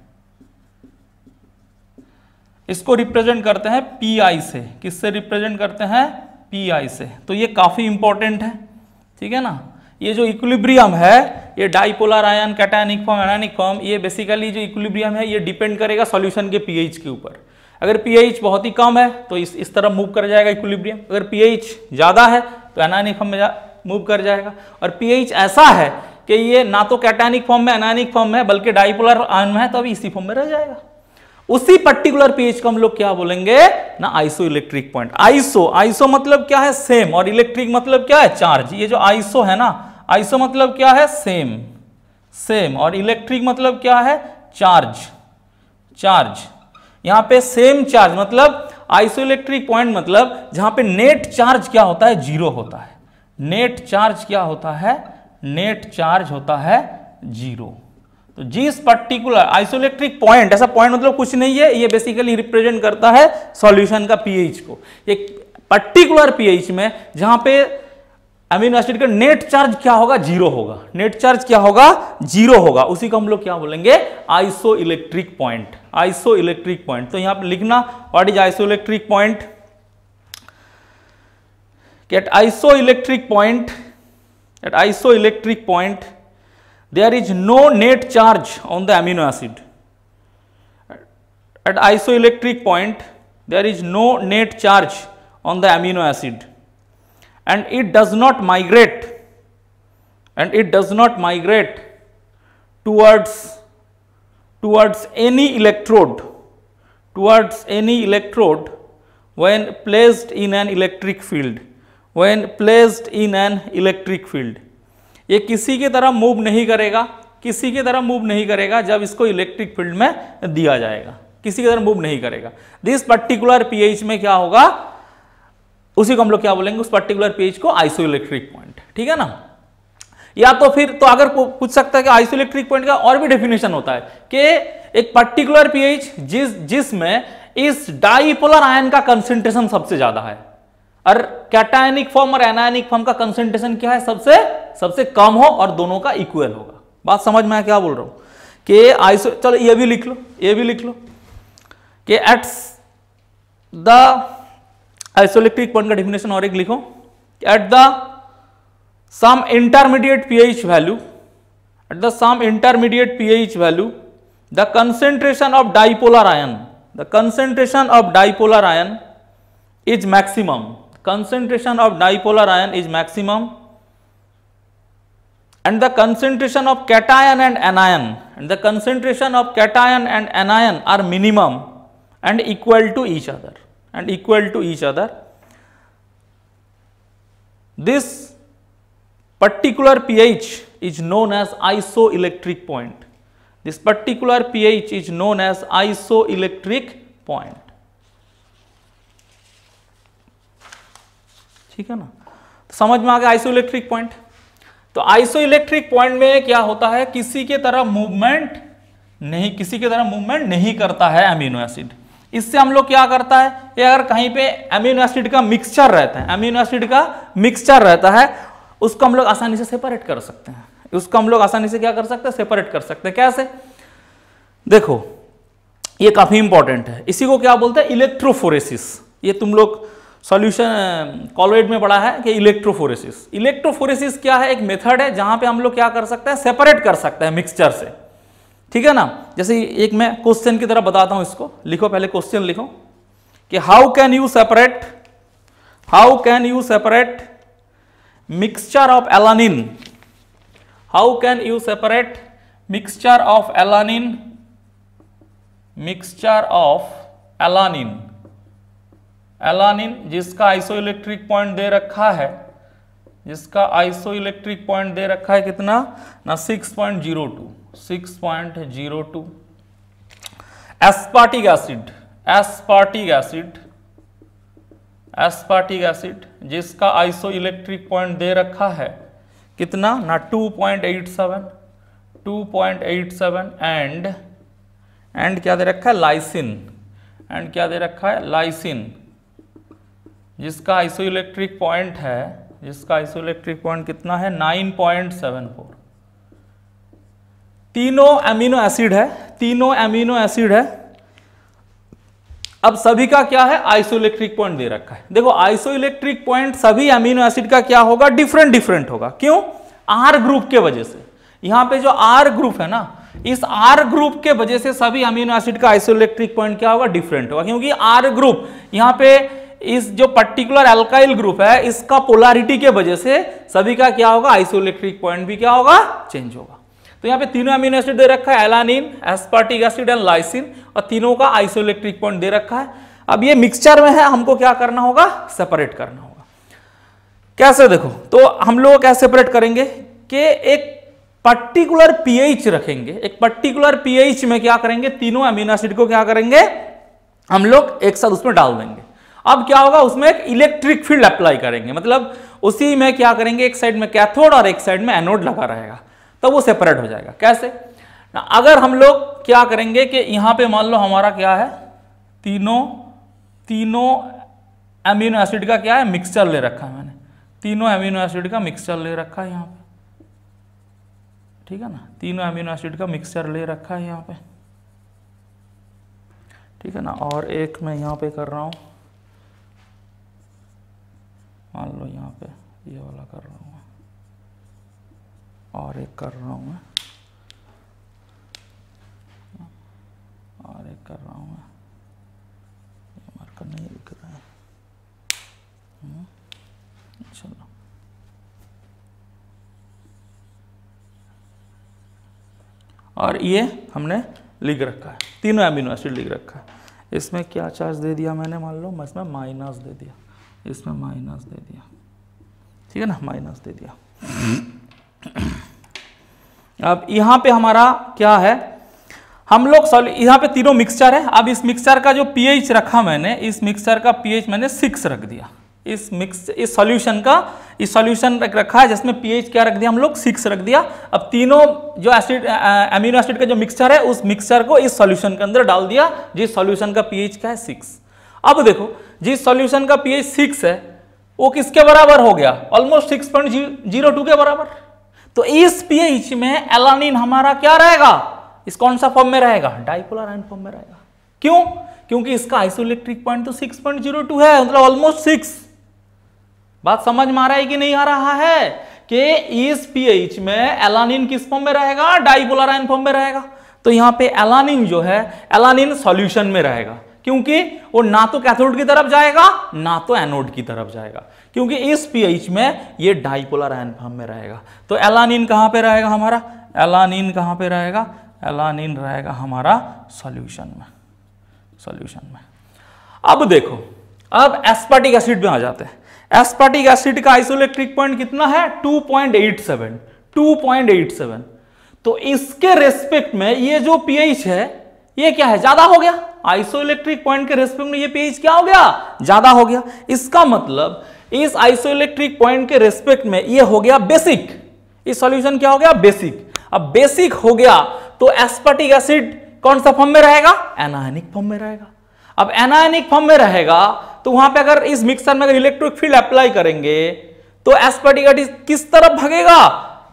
इसको रिप्रेजेंट करते हैं पी आई से किससे रिप्रेजेंट करते हैं पी आई से तो ये काफ़ी इंपॉर्टेंट है ठीक है ना ये जो इक्विलिब्रियम है ये dipolar ion cationic form anionic form ये बेसिकली जो इक्विलिब्रियम है ये डिपेंड करेगा सॉल्यूशन के पीएच के ऊपर अगर पीएच बहुत ही कम है तो इस इस तरह मूव कर जाएगा इक्विलिब्रियम अगर पीएच ज़्यादा है तो एनानिक फॉर्म में मूव कर जाएगा और पीएच ऐसा है कि ये ना तो कैटैनिक फॉर्म में एनानिक फॉर्म में बल्कि डाइपोलर आयन में है तो अभी इसी फॉर्म में रह जाएगा उसी पर्टिकुलर पीएच को हम लोग क्या बोलेंगे ना isoelectric point iso iso मतलब क्या है सेम और इलेक्ट्रिक मतलब क्या है चार्ज ये जो आइसो है ना आइसो मतलब क्या है सेम सेम और इलेक्ट्रिक मतलब क्या है चार्ज चार्ज यहां पे सेम चार्ज मतलब आइसो इलेक्ट्रिक पॉइंट मतलब जहां पे नेट चार्ज क्या होता है जीरो होता है नेट चार्ज क्या होता है नेट चार्ज होता है जीरो तो जिस पर्टिकुलर आइसोलेक्ट्रिक पॉइंट ऐसा पॉइंट मतलब कुछ नहीं है ये बेसिकली रिप्रेजेंट करता है सॉल्यूशन का पीएच को एक पर्टिकुलर पीएच में जहां पे अमीनो एसिड का नेट चार्ज क्या होगा जीरो होगा नेट चार्ज क्या होगा जीरो होगा उसी को हम लोग क्या बोलेंगे isoelectric point isoelectric point तो यहां पर लिखना what is isoelectric point at isoelectric point at isoelectric point there is no net charge on the amino acid. At isoelectric point, there is no net charge on the amino acid and it does not migrate and it does not migrate towards towards any electrode towards any electrode when placed in an electric field when placed in an electric field ये किसी की तरह move नहीं करेगा किसी की तरह move नहीं करेगा जब इसको इलेक्ट्रिक फील्ड में दिया जाएगा किसी की तरह मूव नहीं करेगा दिस पर्टिकुलर पीएच में क्या होगा उसी को हम लोग क्या बोलेंगे उस पर्टिकुलर पीएच को आइसो इलेक्ट्रिक पॉइंट ठीक है ना या तो फिर तो अगर पूछ सकता है कि आइसो इलेक्ट्रिक पॉइंट का और भी डेफिनेशन होता है कि एक पर्टिकुलर पीएच जिस जिसमें इस डाइपोलर आयन का कंसेंट्रेशन सबसे ज्यादा है और कैटायनिक फॉर्म और एनायनिक फॉर्म का कंसेंट्रेशन क्या है सबसे सबसे कम हो और दोनों का इक्वल होगा बात समझ में क्या बोल रहा हूं कि आइसो चलो ये भी लिख लो ये भी लिख लो कि एट द आइसोलिप्टिक पॉइंट का डिफिनेशन और एक लिखो at the some intermediate pH value at the some intermediate pH value the concentration of dipolar ion the concentration of dipolar ion is maximum concentration of dipolar ion is maximum and the concentration of cation and anion and the concentration of cation and anion are minimum and equal to each other and equal to each other. This particular pH is known as isoelectric point. This particular pH is known as isoelectric point. ठीक है ना समझ में आ गया isoelectric point तो isoelectric point में क्या होता है किसी के तरह मूवमेंट नहीं किसी के तरह मूवमेंट नहीं करता है अमीनो एसिड इससे हम लोग क्या करता है ये अगर कहीं पे अमीनो एसिड का मिक्सचर रहता है अमीनो एसिड का मिक्सचर रहता है उसको हम लोग आसानी से सेपरेट कर सकते हैं उसको हम लोग आसानी से क्या कर सकते हैं सेपरेट कर सकते हैं कैसे देखो ये काफी इंपॉर्टेंट है इसी को क्या बोलते हैं इलेक्ट्रोफोरेसिस ये तुम लोग सॉल्यूशन कॉलोइड में पड़ा है कि इलेक्ट्रोफोरेसिस इलेक्ट्रोफोरेसिस क्या है एक मेथड है जहां पे हम लोग क्या कर सकते हैं सेपरेट कर सकते हैं मिक्सचर से ठीक है ना जैसे एक मैं क्वेश्चन की तरह बताता हूं इसको लिखो पहले क्वेश्चन लिखो कि how can you separate how can you separate mixture of alanine how can you separate mixture of alanine mixture of alanine alanine जिसका आइसो इलेक्ट्रिक पॉइंट दे रखा है जिसका आइसो इलेक्ट्रिक पॉइंट दे रखा है कितना ना six point zero two six point zero two aspartic acid aspartic acid aspartic acid जिसका आइसो इलेक्ट्रिक पॉइंट दे रखा है कितना ना two point eight seven two point eight seven and and क्या दे रखा है लाइसिन एंड क्या दे रखा है लाइसिन जिसका आइसोइलेक्ट्रिक पॉइंट है जिसका आइसोइलेक्ट्रिक पॉइंट कितना है 9.74 तीनों एमिनो एसिड है तीनों एमिनो एसिड है अब सभी का क्या है आइसोइलेक्ट्रिक पॉइंट दे रखा है देखो आइसोइलेक्ट्रिक पॉइंट सभी एमिनो एसिड का क्या होगा डिफरेंट डिफरेंट होगा क्यों आर ग्रुप के वजह से यहां पे जो आर ग्रुप है ना इस आर ग्रुप के वजह से सभी अमीनो एसिड का आइसोइलेक्ट्रिक पॉइंट क्या होगा डिफरेंट होगा क्योंकि आर ग्रुप यहाँ पे इस जो पर्टिकुलर एल्काइल ग्रुप है इसका पोलारिटी के वजह से सभी का क्या होगा आइसोइलेक्ट्रिक पॉइंट भी क्या होगा चेंज होगा तो यहाँ पे तीनों अमीनो एसिड दे रखा है alanine aspartic acid and lysine और तीनों का आइसोइलेक्ट्रिक पॉइंट दे रखा है अब ये मिक्सचर में है हमको क्या करना होगा सेपरेट करना होगा कैसे देखो तो हम लोग क्या सेपरेट करेंगे कि एक पर्टिकुलर पीएच रखेंगे एक पर्टिकुलर पीएच में क्या करेंगे तीनों अमीनो एसिड को क्या करेंगे हम लोग एक साथ उसमें डाल देंगे अब क्या होगा उसमें एक इलेक्ट्रिक फील्ड अप्लाई करेंगे मतलब उसी में क्या करेंगे एक साइड में कैथोड और एक साइड में एनोड लगा रहेगा तो वो सेपरेट हो जाएगा कैसे ना अगर हम लोग क्या करेंगे कि यहां पे मान लो हमारा क्या है तीनों तीनों एम्यूनो एसिड का क्या है मिक्सचर ले रखा है मैंने तीनों एम्यूनो एसिड का मिक्सचर ले रखा है यहाँ पे ठीक है ना तीनों एम्यूनो एसिड का मिक्सचर ले रखा है यहाँ पे ठीक है ना और एक मैं यहां पे कर रहा हूं मान लो यहाँ पे ये यह वाला कर रहा हूँ और एक कर रहा हूँ मैं और एक कर रहा हूँ मैं ये मार्कर नहीं दिख रहा है हम्म, चलो और ये हमने लिख रखा है तीनों एमिनो एसिड लिख रखा है इसमें क्या चार्ज दे दिया मैंने मान लो मैं इसमें माइनस दे दिया इसमें माइनस दे दिया ठीक है ना माइनस दे दिया अब यहां पे हमारा क्या है हम लोग सॉल्व यहाँ पे तीनों मिक्सचर है अब इस मिक्सचर का जो पीएच रखा मैंने इस मिक्सचर का पीएच मैंने सिक्स रख दिया इस मिक्स इस सॉल्यूशन का इस सॉल्यूशन रख रखा है जिसमें पीएच क्या रख दिया हम लोग सिक्स रख दिया अब तीनों जो एसिड एमिनो एसिड का जो मिक्सचर है उस मिक्सचर को इस सॉल्यूशन के अंदर डाल दिया जिस सॉल्यूशन का पीएच क्या है सिक्स अब देखो जिस सॉल्यूशन का पीएच सिक्स है वो किसके बराबर हो गया almost six point zero two के बराबर तो इस पीएच में एलानिन हमारा क्या रहेगा इस कौन सा फॉर्म में रहेगा डाइपोलर आयन फॉर्म में रहेगा क्यों क्योंकि इसका आइसोलेक्ट्रिक पॉइंट तो टू है मतलब ऑलमोस्ट सिक्स बात समझ में आ रहा है कि नहीं आ रहा है कि इस पीएच में एलानिन किस फॉर्म में रहेगा डाइपोलर आयन फॉर्म में रहेगा तो यहां पे एलानिन जो है एलानिन सॉल्यूशन में रहेगा क्योंकि वो ना तो कैथोड की तरफ जाएगा ना तो एनोड की तरफ जाएगा क्योंकि इस पीएच में ये डाइपोलर आयन फॉर्म में रहेगा तो एलानिन कहां पे रहेगा हमारा एलानिन कहां पे रहेगा एलानिन रहेगा हमारा सॉल्यूशन में सॉल्यूशन में अब देखो अब एस्पार्टिक एसिड में आ जाते हैं एस्पार्टिक एसिड का आइसोलेक्ट्रिक पॉइंट कितना है एट सेवन तो इसके रेस्पेक्ट में ये जो पीएच है ये क्या है ज्यादा हो गया आइसोइलेक्ट्रिक पॉइंट के रेस्पेक्ट में ये पीएच क्या हो गया ज्यादा हो गया इसका मतलब इस आइसोइलेक्ट्रिक पॉइंट के रेस्पेक्ट में ये हो गया बेसिक इस सॉल्यूशन क्या हो गया बेसिक अब बेसिक हो गया तो एस्पर्टिक एसिड कौन सा फॉर्म में रहेगा एनायनिक फॉर्म में रहेगा अब एनायनिक फॉर्म में रहेगा तो वहां पे अगर इस मिक्सर में अगर इलेक्ट्रिक फील्ड अप्लाई करेंगे तो एस्पर्टिक एसिड किस तरफ भगेगा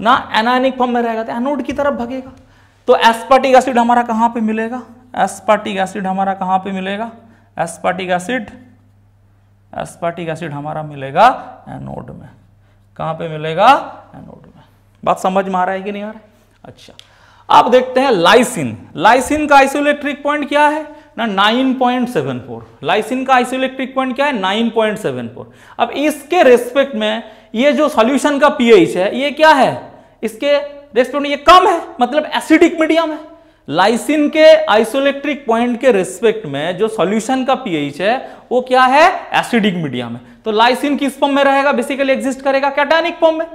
ना एनायनिक फॉर्म में रहेगा तो एनोड की तरफ भगेगा तो एस्पर्टिक एसिड हमारा कहां पे मिलेगा एस्पार्टिक एसिड हमारा कहाँ पे मिलेगा एस्पार्टिक एसिड एस्पार्टिक एसिड हमारा मिलेगा एनोड में कहाँ पे मिलेगा एनोड में बात समझ में आ रहा है कि नहीं आ रहा है अच्छा अब देखते हैं लाइसिन लाइसिन का आइसोलेट्रिक पॉइंट क्या है ना 9.74 लाइसिन का आइसोलेक्ट्रिक पॉइंट क्या है नाइन पॉइंट सेवन फोर अब इसके रेस्पेक्ट में ये जो सॉल्यूशन का पीएच है ये क्या है इसके रेस्पेक्ट में ये कम है मतलब एसिडिक मीडियम है लाइसिन के आइसोलेक्ट्रिक पॉइंट के रिस्पेक्ट में जो सॉल्यूशन का पीएच है वो क्या है एसिडिक मीडियम है तो लाइसिन किस फॉर्म में रहेगा बेसिकली एग्जिस्ट करेगा कैटानिक फॉर्म में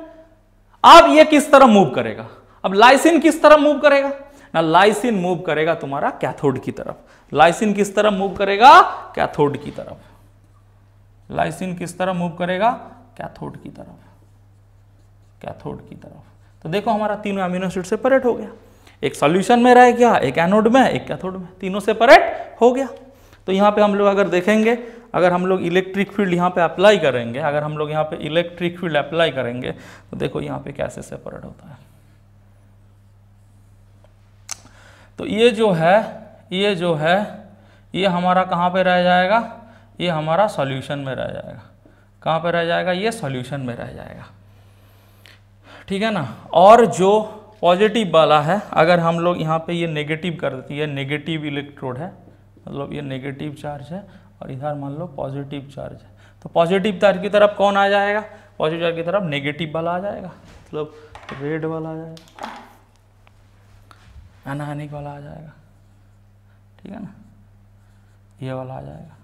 अब ये किस तरह मूव करेगा अब लाइसिन किस तरह मूव करेगा ना लाइसिन मूव करेगा तुम्हारा कैथोड की तरफ लाइसिन किस तरह मूव करेगा कैथोड की तरफ लाइसिन किस तरह मूव करेगा कैथोड की तरफ कैथोड की तरफ तो देखो हमारा तीनों एमिनो एसिड सेपरेट हो गया एक सॉल्यूशन में रह गया एक एनोड में एक कैथोड में तीनों सेपरेट हो गया तो यहाँ पे हम लोग अगर देखेंगे अगर हम लोग इलेक्ट्रिक फील्ड यहाँ पे अप्लाई करेंगे अगर हम लोग यहाँ पे इलेक्ट्रिक फील्ड अप्लाई करेंगे तो देखो यहाँ पे कैसे सेपरेट होता है तो ये जो है ये जो है ये हमारा कहाँ पे रह जाएगा ये हमारा सॉल्यूशन में रह जाएगा कहाँ पे रह जाएगा ये सॉल्यूशन में रह जाएगा ठीक है ना और जो पॉजिटिव वाला है अगर हम लोग यहाँ पे ये नेगेटिव कर देती है नेगेटिव इलेक्ट्रोड है मतलब ये नेगेटिव चार्ज है और इधर मान लो पॉजिटिव चार्ज है तो पॉजिटिव चार्ज की तरफ कौन आ जाएगा पॉजिटिव चार्ज की तरफ नेगेटिव वाला आ जाएगा मतलब रेड वाला आ जाएगा अनहानिक वाला आ जाएगा ठीक है ना ये वाला आ जाएगा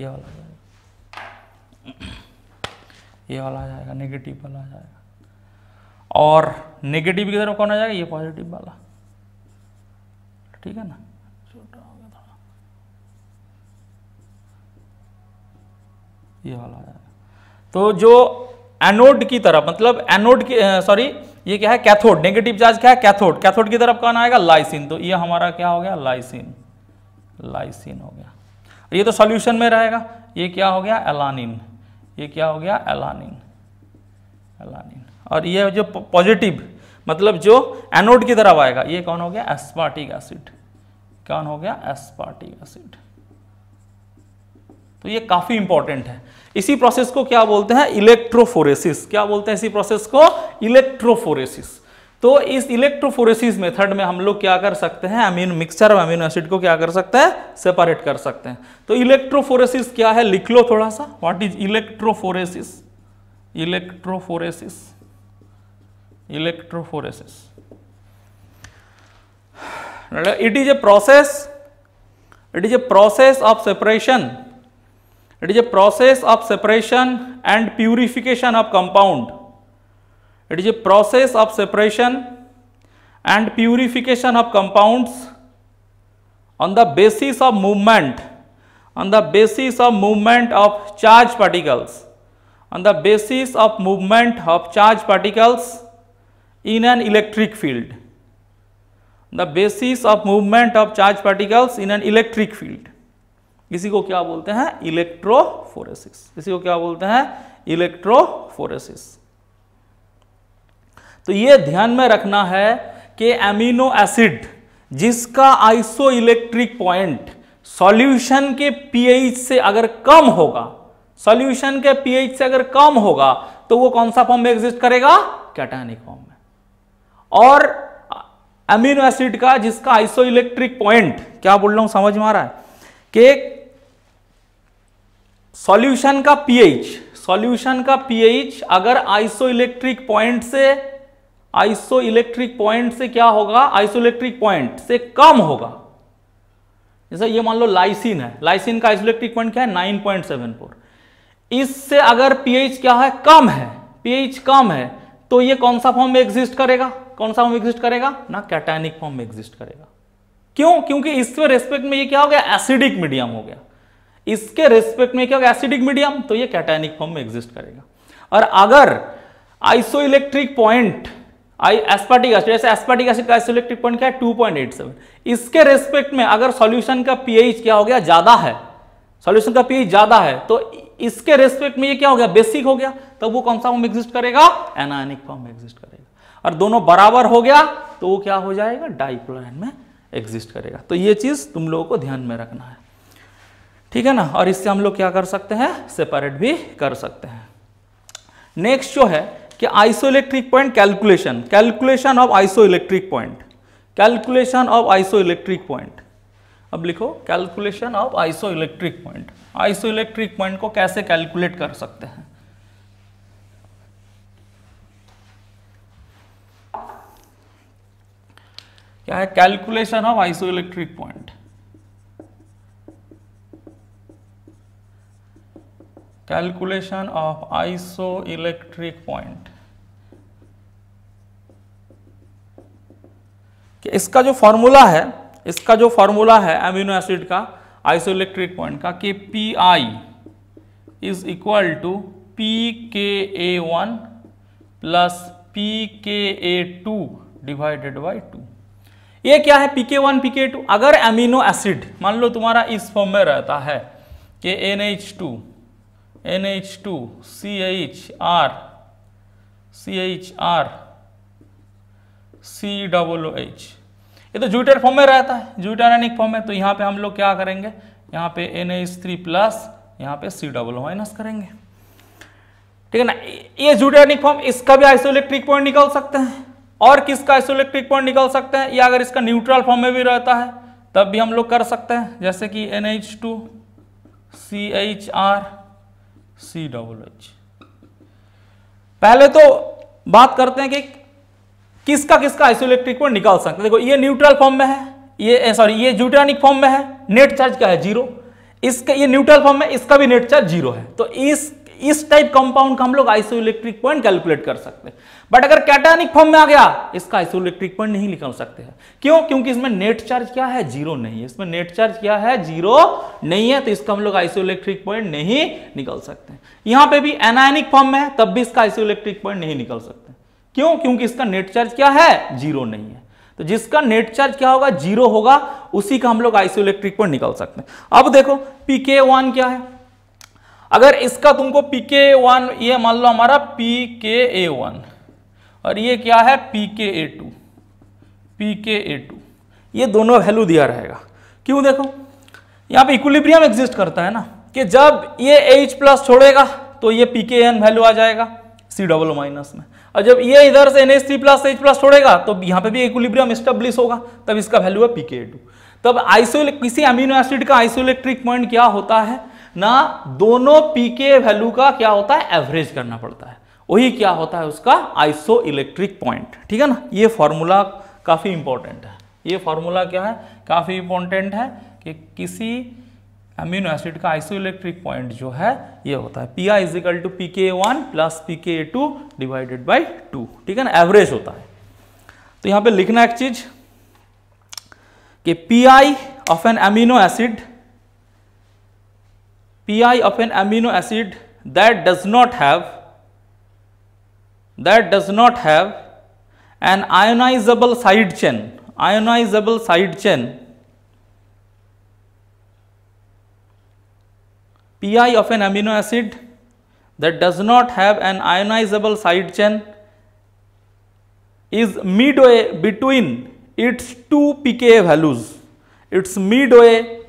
ये वाला आ जाएगा ये वाला आ जाएगा नेगेटिव वाला आ जाएगा और नेगेटिव की तरफ कौन आ जाएगा ये पॉजिटिव वाला ठीक है ना ये वाला आ जाएगा तो जो एनोड की तरफ मतलब एनोड की सॉरी ये क्या है कैथोड नेगेटिव चार्ज क्या है कैथोड कैथोड की तरफ कौन आएगा लाइसिन तो ये हमारा क्या हो गया लाइसिन लाइसिन हो गया ये तो सॉल्यूशन में रहेगा ये क्या हो गया एलानिन ये क्या हो गया एलानिन एलानिन और ये जो पॉजिटिव मतलब जो एनोड की तरफ आएगा ये कौन हो गया एस्पार्टिक एसिड कौन हो गया एस्पार्टिक एसिड तो ये काफी इंपॉर्टेंट है इसी प्रोसेस को क्या बोलते हैं इलेक्ट्रोफोरेसिस क्या बोलते हैं इसी प्रोसेस को इलेक्ट्रोफोरेसिस तो इस इलेक्ट्रोफोरेसिस मेथड में हम लोग क्या कर सकते हैं अमीन मिक्सचर और अमीनो एसिड को क्या कर सकते हैं सेपरेट कर सकते हैं तो इलेक्ट्रोफोरेसिस क्या है लिख लो थोड़ा सा what is electrophoresis electrophoresis electrophoresis. It is a process, it is a process of separation, it is a process of separation and purification of compound. It is a process of separation and purification of compounds on the basis of movement, on the basis of movement of charged particles, on the basis of movement of charged particles in an electric field. The basis of movement of charge particles in an electric field. इसी को क्या बोलते हैं electrophoresis इसी को क्या बोलते हैं इलेक्ट्रोफोरेसिस तो ये ध्यान में रखना है कि एमिनो एसिड जिसका आइसो इलेक्ट्रिक पॉइंट सॉल्यूशन के पीएच से अगर कम होगा सॉल्यूशन के पीएच से अगर कम होगा तो वो कौन सा फॉर्म में एग्जिस्ट करेगा कैटानिक फॉर्म और अमीनो एसिड का जिसका आइसो इलेक्ट्रिक पॉइंट क्या बोल रहा हूं समझ में आ रहा है कि सॉल्यूशन का पीएच सॉल्यूशन का पीएच अगर आइसो इलेक्ट्रिक पॉइंट से आइसो इलेक्ट्रिक पॉइंट से क्या होगा आइसो इलेक्ट्रिक पॉइंट से कम होगा जैसे ये मान लो लाइसिन है लाइसिन का इलेक्ट्रिक पॉइंट क्या है नाइन पॉइंट सेवन फोर इससे अगर पीएच क्या है कम है पीएच कम है तो ये कौन सा फॉर्म में एग्जिस्ट करेगा कौन सा फॉर्म एग्जिस्ट करेगा ना कैटानिक फॉर्म में एग्जिस्ट करेगा क्यों क्योंकि इसके रेस्पेक्ट में ये क्या हो गया एसिडिक मीडियम हो गया इसके रेस्पेक्ट में क्या हो गया एसिडिक मीडियम तो ये कैटानिक फॉर्म में एग्जिस्ट करेगा और अगर isoelectric point I aspartic acid जैसे एस्पार्टिक एसिड का आइसोलेक्ट्रिक पॉइंट क्या है 2.87 इसके रेस्पेक्ट में अगर सॉल्यूशन का पीएच क्या हो गया ज्यादा है सॉल्यूशन का पीएच ज्यादा है तो इसके रेस्पेक्ट में ये क्या हो गया बेसिक हो गया तब वो कौन सा फॉर्म एग्जिस्ट करेगा एनायनिक फॉर्म एग्जिस्ट करेगा और दोनों बराबर हो गया तो वो क्या हो जाएगा डाइप्लोराइन में एग्जिस्ट करेगा तो ये चीज तुम लोगों को ध्यान में रखना है ठीक है ना और इससे हम लोग क्या कर सकते हैं सेपरेट भी कर सकते हैं नेक्स्ट जो है कि isoelectric point calculation calculation of isoelectric point calculation of isoelectric point अब लिखो calculation of isoelectric point isoelectric point को कैसे कैलकुलेट कर सकते हैं क्या है calculation of isoelectric point calculation of isoelectric point इसका जो फॉर्मूला है इसका जो फॉर्मूला है एम्यूनो एसिड का आइसोइलेक्ट्रिक पॉइंट का कि p I is equal to p K a one plus p K a two divided by to ये क्या है P K one pK two अगर एमिनो एसिड मान लो तुम्हारा इस फॉर्म में रहता है कि N H two N H two C H R C H R C double H ये तो जूटर फॉर्म में रहता है एनिक फॉर्म में तो यहाँ पे हम लोग क्या करेंगे यहाँ पे एन एस थ्री प्लस यहाँ पे सी डबल माइनस करेंगे ठीक है ना ये जुटर एनिक फॉर्म इसका भी आइसोलेक्ट्रिक पॉइंट निकल सकते हैं और किसका आइसोलेक्ट्रिक पॉइंट निकल सकते हैं या अगर इसका न्यूट्रल फॉर्म में भी रहता है तब भी हम लोग कर सकते हैं जैसे कि N H two C H R C double H पहले तो बात करते हैं कि किसका किसका आइसोलेक्ट्रिक पॉइंट निकाल सकते हैं देखो ये न्यूट्रल फॉर्म में है ये सॉरी ये जूटानिक फॉर्म में है नेट चार्ज क्या है जीरो इसका ये न्यूट्रल फॉर्म में इसका भी नेट चार्ज जीरो है तो इस इस टाइप कंपाउंड का हम लोग आइसोइलेक्ट्रिक पॉइंट कैलकुलेट कर सकते हैं बट अगर कैटानिक फॉर्म में आ गया इसका आइसोइलेक्ट्रिक पॉइंट नहीं निकाल सकते हैं क्यों क्योंकि इसमें नेट चार्ज क्या है जीरो नहीं है इसमें नेट चार्ज क्या है जीरो नहीं है तो इसका हम लोग आइसोइलेक्ट्रिक पॉइंट नहीं निकाल सकते यहां पर भी एनायनिक फॉर्म में है तब भी इसका आइसोइलेक्ट्रिक पॉइंट नहीं निकल सकते क्यों क्योंकि इसका नेट चार्ज क्या है जीरो नहीं है तो जिसका नेट चार्ज क्या होगा जीरो होगा उसी का हम लोग इलेक्ट्रिक पर निकाल सकते हैं अब देखो पीके वन क्या है अगर इसका तुमको पीके वन ये मान लो हमारा पीके ए वन और ये क्या है पीके ए टू पीके ए टू ये दोनों वैल्यू दिया रहेगा क्यों देखो यहां पे इक्विलिब्रियम एग्जिस्ट करता है ना कि जब ये एच प्लस छोड़ेगा तो ये पीके एन वैल्यू आ जाएगा सी डबल माइनस में और जब ये इधर से N three plus H plus छोड़ेगा तो यहाँ पे भी इक्विलिब्रियम स्टेब्लिश होगा तब इसका वैल्यू है पीके टू तब आइसोले किसी अमीनो एसिड का आइसोलेक्ट्रिक पॉइंट क्या होता है ना दोनों पीके वैल्यू का क्या होता है एवरेज करना पड़ता है वही क्या होता है उसका आइसो इलेक्ट्रिक पॉइंट ठीक है ना ये फॉर्मूला काफ़ी इंपॉर्टेंट है ये फॉर्मूला क्या है काफ़ी इंपॉर्टेंट है कि किसी अमीनो एसिड का आइसोइलेक्ट्रिक पॉइंट जो है ये होता है p I is equal to p K one plus p K a two divided by two ठीक है ना एवरेज होता है तो यहां पे लिखना एक चीज कि p I of an amino acid p I of an amino acid that does not have that does not have an ionizable side chain ionizable side chain pi of an amino acid that does not have an ionizable side chain is midway between its two pKa values. It's midway,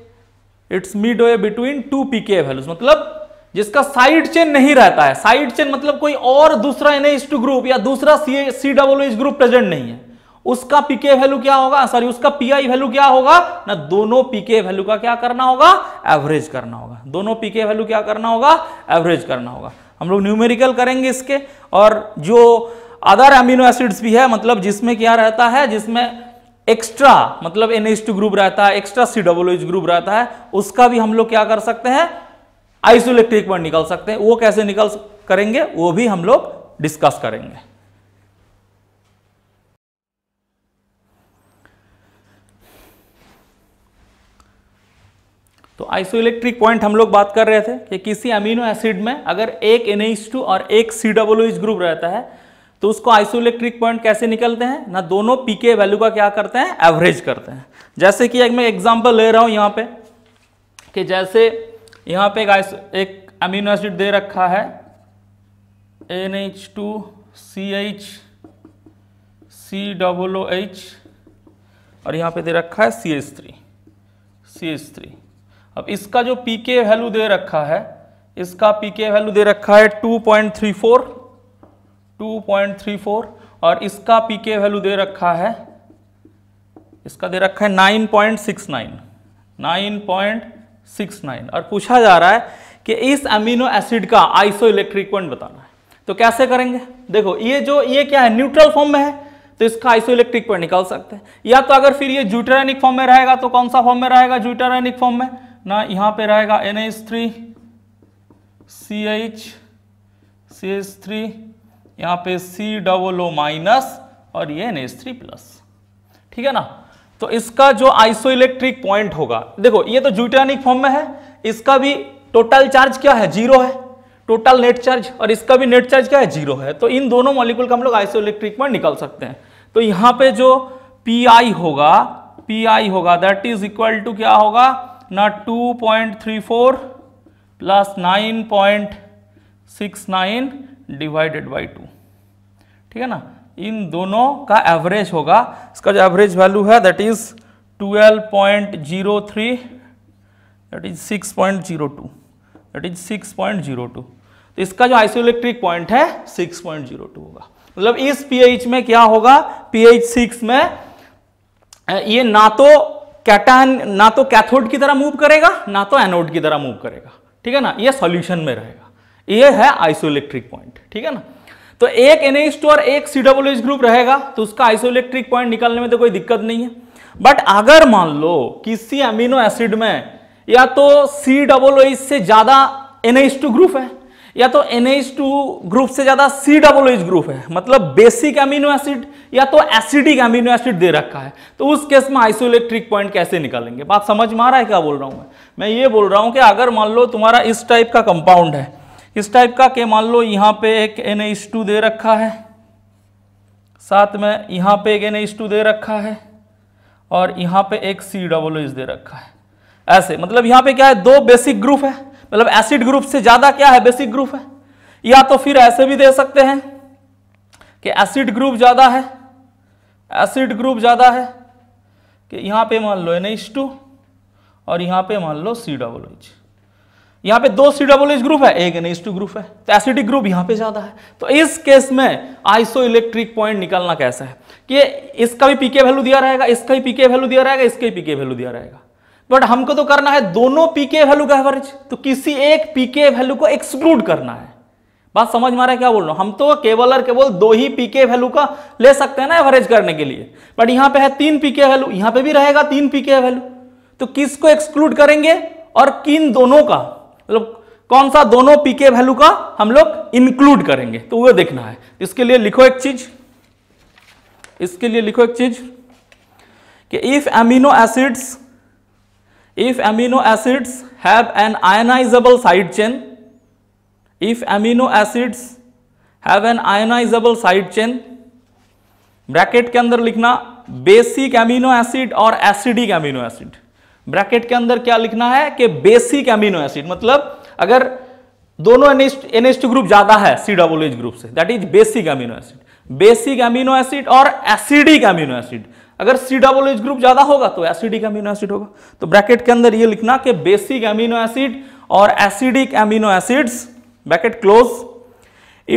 it's midway between two pKa values. मतलब जिसका side chain नहीं रहता है side chain मतलब कोई और दूसरा N group या दूसरा C double H group present नहीं है उसका पीके वैल्यू क्या होगा सॉरी उसका पीआई वैल्यू क्या होगा ना दोनों पीके वैल्यू का क्या करना होगा एवरेज करना होगा दोनों पीके वैल्यू क्या करना होगा एवरेज करना होगा हम लोग न्यूमेरिकल करेंगे इसके और जो अदर अमीनो एसिड्स भी है मतलब जिसमें क्या रहता है जिसमें एक्स्ट्रा मतलब एन ग्रुप रहता है एक्स्ट्रा सी डब्लो ग्रुप रहता है उसका भी हम लोग क्या कर सकते हैं आइसोलेक्ट्रिक पर निकल सकते हैं वो कैसे निकल करेंगे वो भी हम लोग डिस्कस करेंगे तो आइसोइलेक्ट्रिक पॉइंट हम लोग बात कर रहे थे कि किसी अमीनो एसिड में अगर एक एन और एक सी एच ग्रुप रहता है तो उसको आइसोइलेक्ट्रिक पॉइंट कैसे निकलते हैं ना दोनों पी के वैल्यू का क्या करते हैं एवरेज करते हैं जैसे कि एक मैं एग्जाम्पल ले रहा हूँ यहाँ पे कि जैसे यहाँ पे एक एक अमीनो एसिड दे रखा है N H two C H C double H और यहाँ पे दे रखा है C H three C H three अब इसका जो पी के वैल्यू दे रखा है इसका पी के वैल्यू दे रखा है 2.34 2.34 और इसका पी के वैल्यू दे रखा है इसका दे रखा है 9.69 9.69 और पूछा जा रहा है कि इस अमीनो एसिड का आइसो इलेक्ट्रिक पॉइंट बताना है तो कैसे करेंगे देखो ये जो ये क्या है न्यूट्रल फॉर्म में है तो इसका आइसो इलेक्ट्रिक पॉइंट निकाल सकते हैं या तो अगर फिर ये जूटरानिक फॉर्म में रहेगा तो कौन सा फॉर्म में रहेगा जूटरानिक फॉर्म में ना यहाँ पे रहेगा N H three C H C H three यहाँ पे सी डबल ओ माइनस और ये एन एच थ्री प्लस ठीक है ना तो इसका जो आइसो इलेक्ट्रिक पॉइंट होगा देखो ये तो जूटानिक फॉर्म में है इसका भी टोटल चार्ज क्या है जीरो है टोटल नेट चार्ज और इसका भी नेट चार्ज क्या है जीरो है तो इन दोनों मॉलिक्यूल का हम लोग आइसो इलेक्ट्रिक पॉइंट निकाल सकते हैं तो यहाँ पे जो पी आई होगा पी आई होगा दैट इज इक्वल टू क्या होगा ना 2.34 प्लस 9.69 डिवाइडेड बाई टू ठीक है ना इन दोनों का एवरेज होगा इसका जो एवरेज वैल्यू है दैट इज 12.03 दैट इज 6.02 दैट इज 6.02 तो इसका जो आइसोइलेक्ट्रिक पॉइंट है 6.02 होगा मतलब इस पीएच में क्या होगा पीएच 6 में ये ना तो कैटान ना तो कैथोड की तरह मूव करेगा ना तो एनोड की तरह मूव करेगा ठीक है ना ये सॉल्यूशन में रहेगा ये है आइसोइलेक्ट्रिक पॉइंट ठीक है ना तो एक एन और एक सी एच ग्रुप रहेगा तो उसका आइसोइलेक्ट्रिक पॉइंट निकालने में तो कोई दिक्कत नहीं है बट अगर मान लो किसी अमीनो एसिड में या तो सी डब्ल्यू एच से ज्यादा एन ग्रुप है या तो एन ग्रुप से ज़्यादा सी डबल एच ग्रुप है मतलब बेसिक अमीनो एसिड या तो एसिडिक अमीनो एसिड दे रखा है तो उस केस में आइसोलेट्रिक पॉइंट कैसे निकालेंगे बात समझ में आ रहा है क्या बोल रहा हूँ मैं मैं ये बोल रहा हूँ कि अगर मान लो तुम्हारा इस टाइप का कंपाउंड है इस टाइप का के मान लो यहाँ पे एक एन दे रखा है साथ में यहाँ पे एक एन दे रखा है और यहाँ पे एक सी डबल दे रखा है ऐसे मतलब यहाँ पे क्या है दो बेसिक ग्रुप है मतलब एसिड ग्रुप से ज्यादा क्या है बेसिक ग्रुप है या तो फिर ऐसे भी दे सकते हैं कि एसिड ग्रुप ज्यादा है एसिड ग्रुप ज्यादा है कि यहां पे मान लो एन एच टू और यहां पे मान लो सी डबल एच यहाँ पे दो सी डबल एच ग्रुप है एक एन एच टू ग्रुप है तो एसिडिक ग्रुप यहां पे ज्यादा है तो इस केस में आइसो इलेक्ट्रिक पॉइंट निकालना कैसा है कि इसका भी पीके वैल्यू दिया रहेगा इसका भी पीके वैल्यू दिया रहेगा इसका ही पीके वैल्यू दिया रहेगा बट हमको तो करना है दोनों पीके वैल्यू का एवरेज तो किसी एक पीके वैल्यू को एक्सक्लूड करना है बात समझ में आ रहा है क्या बोल रहा हूं हम तो केवल और केवल दो ही पीके वैल्यू का ले सकते हैं ना एवरेज करने के लिए बट यहां पे है तीन पीके वैल्यू यहां पे भी रहेगा तीन पीके वैल्यू तो किस को एक्सक्लूड करेंगे और किन दोनों का मतलब कौन सा दोनों पीके वैल्यू का हम लोग इंक्लूड करेंगे तो वह देखना है इसके लिए लिखो एक चीज इसके लिए लिखो एक चीज कि if amino acids if amino acids have an ionizable side chain, if amino acids have an ionizable side chain, bracket के अंदर लिखना बेसिक एमिनो एसिड और एसिडिक एमिनो एसिड ब्रैकेट के अंदर क्या लिखना है कि बेसिक एमिनो एसिड मतलब अगर दोनों एनिस्ट ग्रुप ज्यादा है सी डब्ल्यू एच ग्रुप से that is basic amino acid basic amino acid और एसिडिक एमिनो एसिड अगर सी डबल एच ग्रुप ज्यादा होगा तो एसिडिक एमिनो एसिड होगा तो ब्रैकेट के अंदर ये लिखना कि बेसिक एमिनो एसिड और acidic amino acids bracket close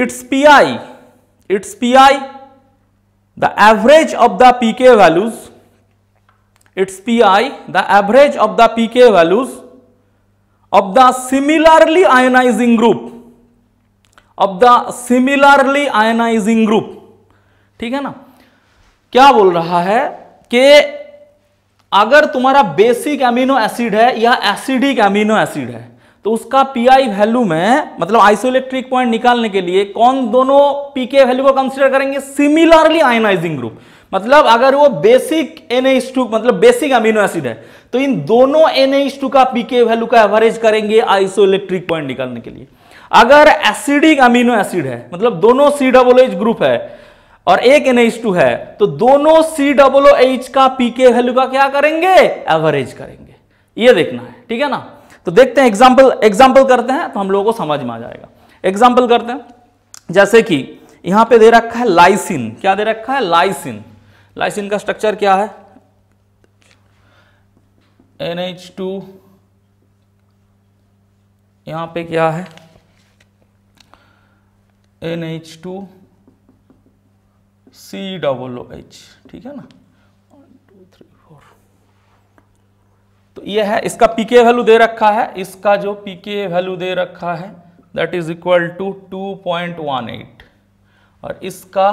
its p pI its I the average of the pK values its p I the average of the pK values of the similarly ionizing group of the similarly ionizing group ठीक है ना क्या बोल रहा है कि अगर तुम्हारा बेसिक एमिनो एसिड है या एसिडिक एमिनो एसिड है तो उसका पीआई वैल्यू में मतलब आइसोलेट्रिक पॉइंट निकालने के लिए कौन दोनों पीके वैल्यू को कंसीडर करेंगे सिमिलरली आयनाइजिंग ग्रुप मतलब अगर वो बेसिक एन मतलब बेसिक अमीनो एसिड है तो इन दोनों एन का पीके वैल्यू का एवरेज करेंगे आइसोलेट्रिक पॉइंट निकालने के लिए अगर एसिडिक अमीनो एसिड है मतलब दोनों सी डबल एच ग्रुप है और एक टू है तो दोनों सी डब्लो एच का पीके वैल्यू का क्या करेंगे एवरेज करेंगे ये देखना है ठीक है ना तो देखते हैं एग्जाम्पल एग्जाम्पल करते हैं तो हम लोगों को समझ में आ जाएगा एग्जाम्पल करते हैं जैसे कि यहां पे दे रखा है लाइसिन क्या दे रखा है लाइसिन लाइसिन का स्ट्रक्चर क्या है टू यहां पे क्या है two C double O H ठीक है ना टू थ्री फोर तो ये है इसका पीके वैल्यू दे रखा है इसका जो पीके वैल्यू दे रखा है that is equal to two point one eight और इसका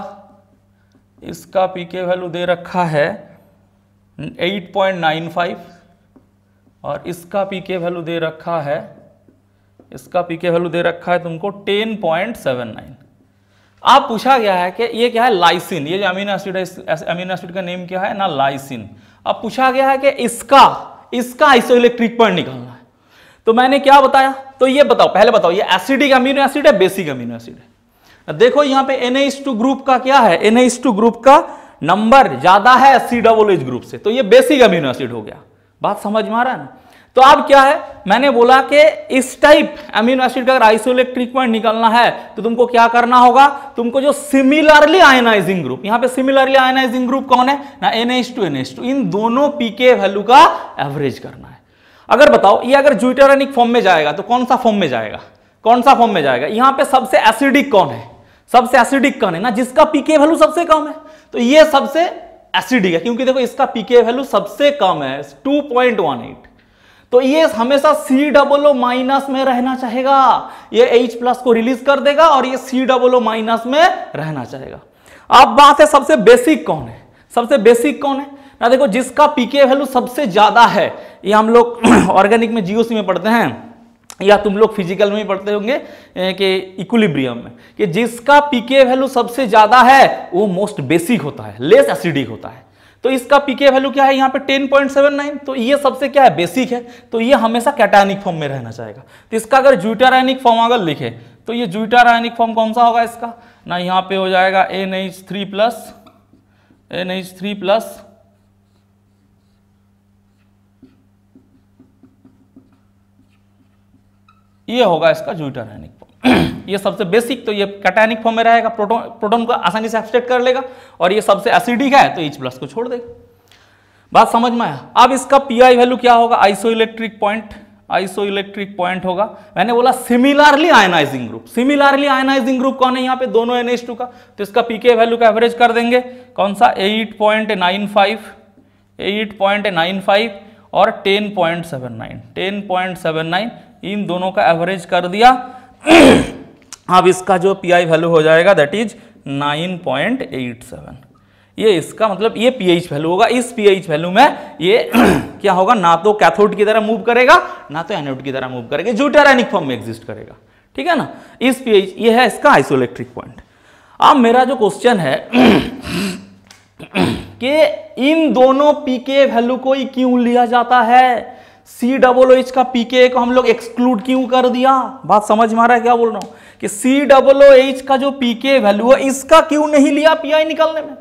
इसका पीके वैल्यू दे रखा है एट पॉइंट नाइन फाइव और इसका पीके वैल्यू दे रखा है इसका पीके वैल्यू दे रखा है तुमको टेन पॉइंट सेवन नाइन आप पूछा गया है कि ये क्या है लाइसिन ये जो अमीनो एसिड है अमीनो एसिड का नेम क्या है ना लाइसिन अब पूछा गया है कि इसका इसका आइसोइलेक्ट्रिक पॉइंट निकालना है तो मैंने क्या बताया तो ये बताओ पहले बताओ ये एसिडिक अमीनो एसिड है बेसिक अमीनो एसिड है देखो यहां पे एनएच टू ग्रुप का क्या है एनएच टू ग्रुप का नंबर ज्यादा है सी डबल एच ग्रुप से तो ये बेसिक अमीनो एसिड हो गया बात समझ में आ रहा है ना तो अब क्या है मैंने बोला कि इस टाइप अमीनो एसिड का अगर आइसोलेट पॉइंट निकलना है तो तुमको क्या करना होगा तुमको जो सिमिलरली आयनाइजिंग ग्रुप यहां पे सिमिलरली आयनाइजिंग ग्रुप कौन है ना एनएच टू एनएच टू इन दोनों पीके वैल्यू का एवरेज करना है अगर बताओ ये अगर ज्यूटरानिक फॉर्म में जाएगा तो कौन सा फॉर्म में जाएगा कौन सा फॉर्म में जाएगा यहां पर सबसे एसिडिक कौन है सबसे एसिडिक कौन है ना जिसका पीके वैल्यू सबसे कम है तो यह सबसे एसिडिक है क्योंकि देखो इसका पीके वैल्यू सबसे कम है टू एट तो ये हमेशा सी डबल ओ माइनस में रहना चाहेगा ये एच प्लस को रिलीज कर देगा और ये सी डबल ओ माइनस में रहना चाहेगा अब बात है सबसे बेसिक कौन है सबसे बेसिक कौन है ना देखो जिसका पीके वैल्यू सबसे ज्यादा है ये हम लोग ऑर्गेनिक *clears throat* में जीओसी में पढ़ते हैं या तुम लोग फिजिकल में ही पढ़ते होंगे कि इक्विलिब्रियम में कि जिसका पीके वैल्यू सबसे ज्यादा है वो मोस्ट बेसिक होता है लेस एसिडिक होता है तो इसका पीके वैल्यू क्या है यहाँ पे 10.79 तो ये सबसे क्या है बेसिक है तो ये हमेशा कैटायनिक फॉर्म में रहना चाहेगा तो इसका अगर जूटारायनिक फॉर्म अगर लिखे तो ये जूटारायनिक फॉर्म कौन सा होगा इसका ना यहाँ पे हो जाएगा N H three plus N H three plus ये होगा इसका जूटारायनिक ये सबसे बेसिक तो ये कैटानिक फॉर्म में रहेगा प्रोटोन प्रोटोन को आसानी से एक्सट्रेट कर लेगा और ये सबसे एसिडिक है तो एच प्लस को छोड़ देगा बात समझ में आया अब इसका पी आई वैल्यू क्या होगा isoelectric point isoelectric point होगा मैंने बोला similarly ionizing group similarly ionizing group कौन है यहाँ पे दोनों एन एच टू का तो इसका पीके वैल्यू का एवरेज कर देंगे कौन सा eight point nine five eight point nine five और ten point seven nine ten point seven nine इन दोनों का एवरेज कर दिया अब इसका जो पी आई वैल्यू हो जाएगा दैट इज 9.87 ये इसका मतलब ये पी एच वैल्यू होगा इस पी एच वैल्यू में ये *clears throat* क्या होगा ना तो कैथोड की तरह मूव करेगा ना तो एनोड की तरह मूव करेगा जो फॉर्म में एग्जिस्ट करेगा ठीक है ना इस पी एच ये है इसका आइसोलेक्ट्रिक पॉइंट अब मेरा जो क्वेश्चन है *clears throat* कि इन दोनों पी के वैल्यू को क्यों लिया जाता है सी डबल एच का पीके को हम लोग एक्सक्लूड क्यों कर दिया बात समझ में आ रहा है क्या बोल रहा हूं कि सी डबल एच का जो पीके वैल्यू है इसका क्यों नहीं लिया पीआई निकालने में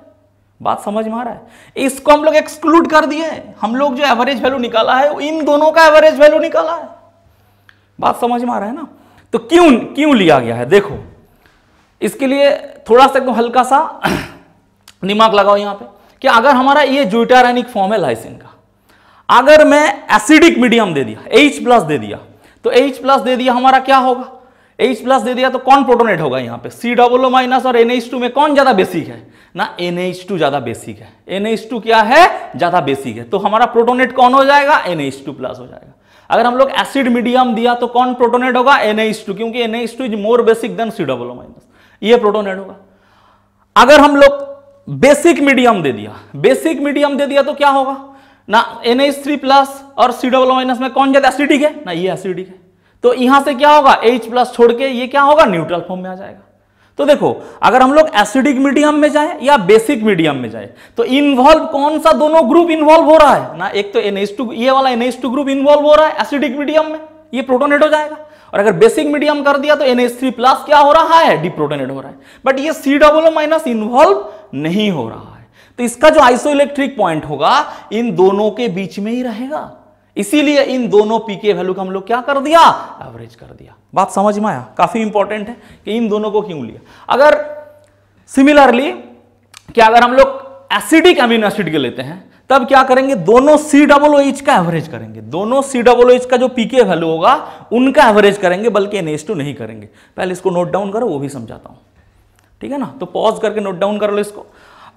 बात समझ में आ रहा है इसको हम लोग एक्सक्लूड कर दिए हम लोग जो एवरेज वैल्यू निकाला है इन दोनों का एवरेज वैल्यू निकाला है बात समझ में आ रहा है ना तो क्यों क्यों लिया गया है देखो इसके लिए थोड़ा सा एकदम हल्का सा *coughs* दिमाग लगाओ यहां पे कि अगर हमारा ये जूटाराइनिक फॉर्म है लाइसिन का अगर मैं एसिडिक मीडियम दे दिया एच प्लस दे दिया तो एच प्लस दे दिया हमारा क्या होगा एच प्लस दे दिया तो कौन प्रोटोनेट होगा यहाँ पे सी डबल ओ माइनस और एन टू में कौन ज्यादा बेसिक है ना एन टू ज्यादा बेसिक है एन टू क्या है ज्यादा बेसिक है तो हमारा प्रोटोनेट कौन हो जाएगा एन टू प्लस हो जाएगा अगर हम लोग एसिड मीडियम दिया तो कौन प्रोटोनेट होगा एन टू क्योंकि N two is more basic than C double O minus ये प्रोटोनेट होगा अगर हम लोग बेसिक मीडियम दे दिया बेसिक मीडियम दे दिया तो क्या होगा ना एन एच थ्री प्लस और सी डबल माइनस में कौन ज्यादा एसिडिक है ना ये एसिडिक है तो यहां से क्या होगा एच प्लस छोड़ के ये क्या होगा न्यूट्रल फॉर्म में आ जाएगा तो देखो अगर हम लोग एसिडिक मीडियम में जाए या बेसिक मीडियम में जाए तो इन्वॉल्व कौन सा दोनों ग्रुप इन्वॉल्व हो रहा है ना एक तो टू ये वाला टू ग्रुप इन्वॉल्व हो रहा है एसिडिक मीडियम में ये प्रोटोनेट हो जाएगा और अगर बेसिक मीडियम कर दिया तो थ्री प्लस क्या हो रहा है डिप्रोटोनेट हो रहा है बट ये सी डबल माइनस इन्वॉल्व नहीं हो रहा है तो इसका जो आइसो इलेक्ट्रिक पॉइंट होगा इन दोनों के बीच में ही रहेगा इसीलिए इन दोनों पी के वैल्यू का हम लोग क्या कर दिया एवरेज कर दिया बात समझ में आया काफी इंपॉर्टेंट है कि इन दोनों को क्यों लिया अगर सिमिलरली कि अगर हम लोग एसिडिक अमीनो एसिड के लेते हैं तब क्या करेंगे दोनों सी डबल ओ एच का एवरेज करेंगे दोनों सी डबल ओ एच का जो पीके वैल्यू होगा उनका एवरेज करेंगे बल्कि एन टू नहीं करेंगे पहले इसको नोट डाउन करो वो भी समझाता हूं ठीक है ना तो पॉज करके नोट डाउन कर लो इसको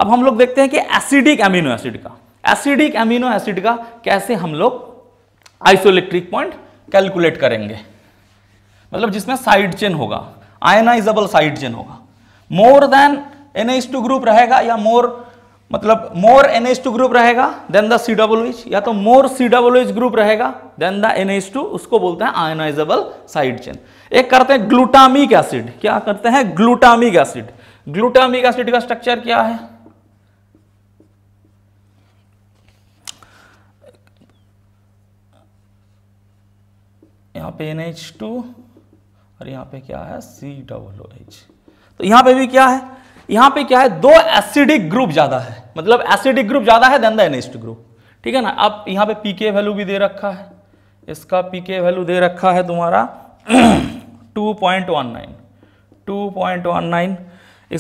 अब हम लोग देखते हैं कि एसिडिक एमिनो एसिड का एसिडिक एमिनो एसिड का कैसे हम लोग आइसोलेक्ट्रिक पॉइंट कैलकुलेट करेंगे मतलब जिसमें साइड चेन होगा आयनाइजेबल साइड चेन होगा more than N two group रहेगा या मोर मतलब मोर एन टू ग्रुप रहेगा than the C double H या तो more C double H group रहेगा देन द एन टू उसको बोलते हैं आयनाइजेबल साइड चेन एक करते हैं ग्लूटामिक एसिड क्या करते हैं ग्लूटामिक एसिड ग्लूटामिक एसिड का स्ट्रक्चर क्या है यहाँ पे एन एच टू और यहाँ पे क्या है सी डबल ओ एच तो यहाँ पे भी क्या है यहाँ पे क्या है दो एसिडिक ग्रुप ज़्यादा है मतलब एसिडिक ग्रुप ज़्यादा है then the N H two group ठीक है ना अब यहाँ पे पी के वैल्यू भी दे रखा है इसका पी के वैल्यू दे रखा है तुम्हारा two point one nine two point one nine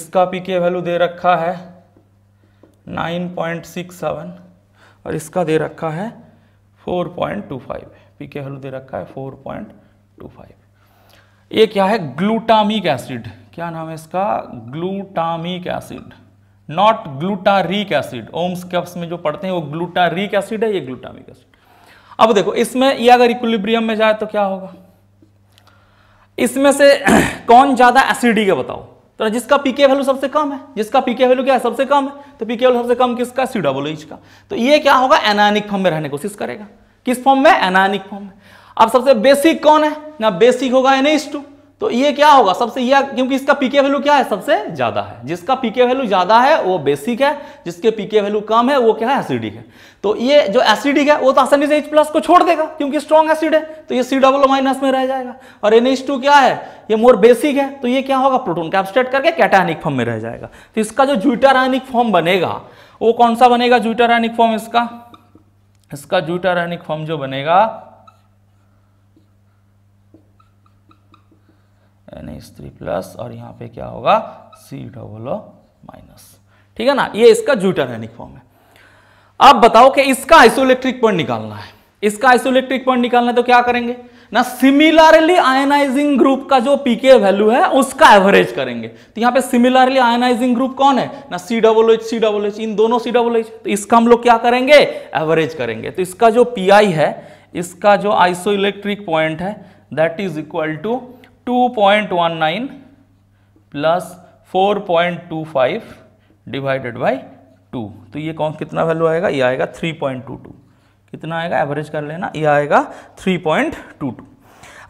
इसका पी के वैल्यू दे रखा है नाइन पॉइंट सिक्स सेवन और इसका दे रखा है four point two five p K value दे रखा है फोर पॉइंट टू फाइव ये क्या है ग्लूटामिक एसिड क्या नाम है इसका glutamic acid not glutaric acid ओम्स कप्स में जो पढ़ते हैं वो ग्लूटारिक एसिड है ये ग्लूटामिक एसिड अब देखो इसमें ये अगर इक्विलिब्रियम में जाए तो क्या होगा इसमें से *clears throat* कौन ज्यादा एसिडिक है बताओ तो जिसका पीके वैल्यू सबसे कम है जिसका पीके वैल्यू क्या है सबसे कम है तो पीके वैल्यू सबसे कम किसका सी सीडाबोलोइज का तो ये क्या होगा एनायनिक फॉर्म में रहने की कोशिश करेगा किस फॉर्म में एनायनिक फॉर्म में अब सबसे बेसिक कौन है ना बेसिक होगा एन तो ये क्या होगा सबसे यह क्योंकि इसका पीके वैल्यू क्या है सबसे ज्यादा है जिसका पीके वैल्यू ज्यादा है वो बेसिक है जिसके पीके वैल्यू कम है वो क्या है एसिडिक है तो ये जो एसिडिक है वो तो आसानी से एच प्लस को छोड़ देगा क्योंकि स्ट्रॉन्ग एसिड है तो ये सी डबल माइनस में रह जाएगा और एन टू क्या है ये मोर बेसिक है तो ये क्या होगा प्रोटोन कैप्सटेट करके कैटायनिक फॉर्म में रह जाएगा तो इसका जो जूटारानिक फॉर्म बनेगा वो कौन सा बनेगा जूटारानिक फॉर्म इसका इसका जूटा रहनिक फॉर्म जो बनेगा एन थ्री प्लस और यहां पे क्या होगा सी डबल ओ माइनस ठीक है ना ये इसका जूटा जूटारैनिक फॉर्म है अब बताओ कि इसका आइसोइलेक्ट्रिक पॉइंट निकालना है इसका आइसोइलेक्ट्रिक पॉइंट निकालना है तो क्या करेंगे ना सिमिलरली आयनाइजिंग ग्रुप का जो पीके वैल्यू है उसका एवरेज करेंगे तो यहाँ पे सिमिलरली आयनाइजिंग ग्रुप कौन है ना C double H C double H इन दोनों सी डबल एच तो इसका हम लोग क्या करेंगे एवरेज करेंगे तो इसका जो पी आई है इसका जो आइसो इलेक्ट्रिक पॉइंट है that is equal to two point one nine plus four point two five divided by two तो ये कौन कितना वैल्यू आएगा ये आएगा थ्री पॉइंट टू टू कितना आएगा एवरेज कर लेना ये आएगा 3.22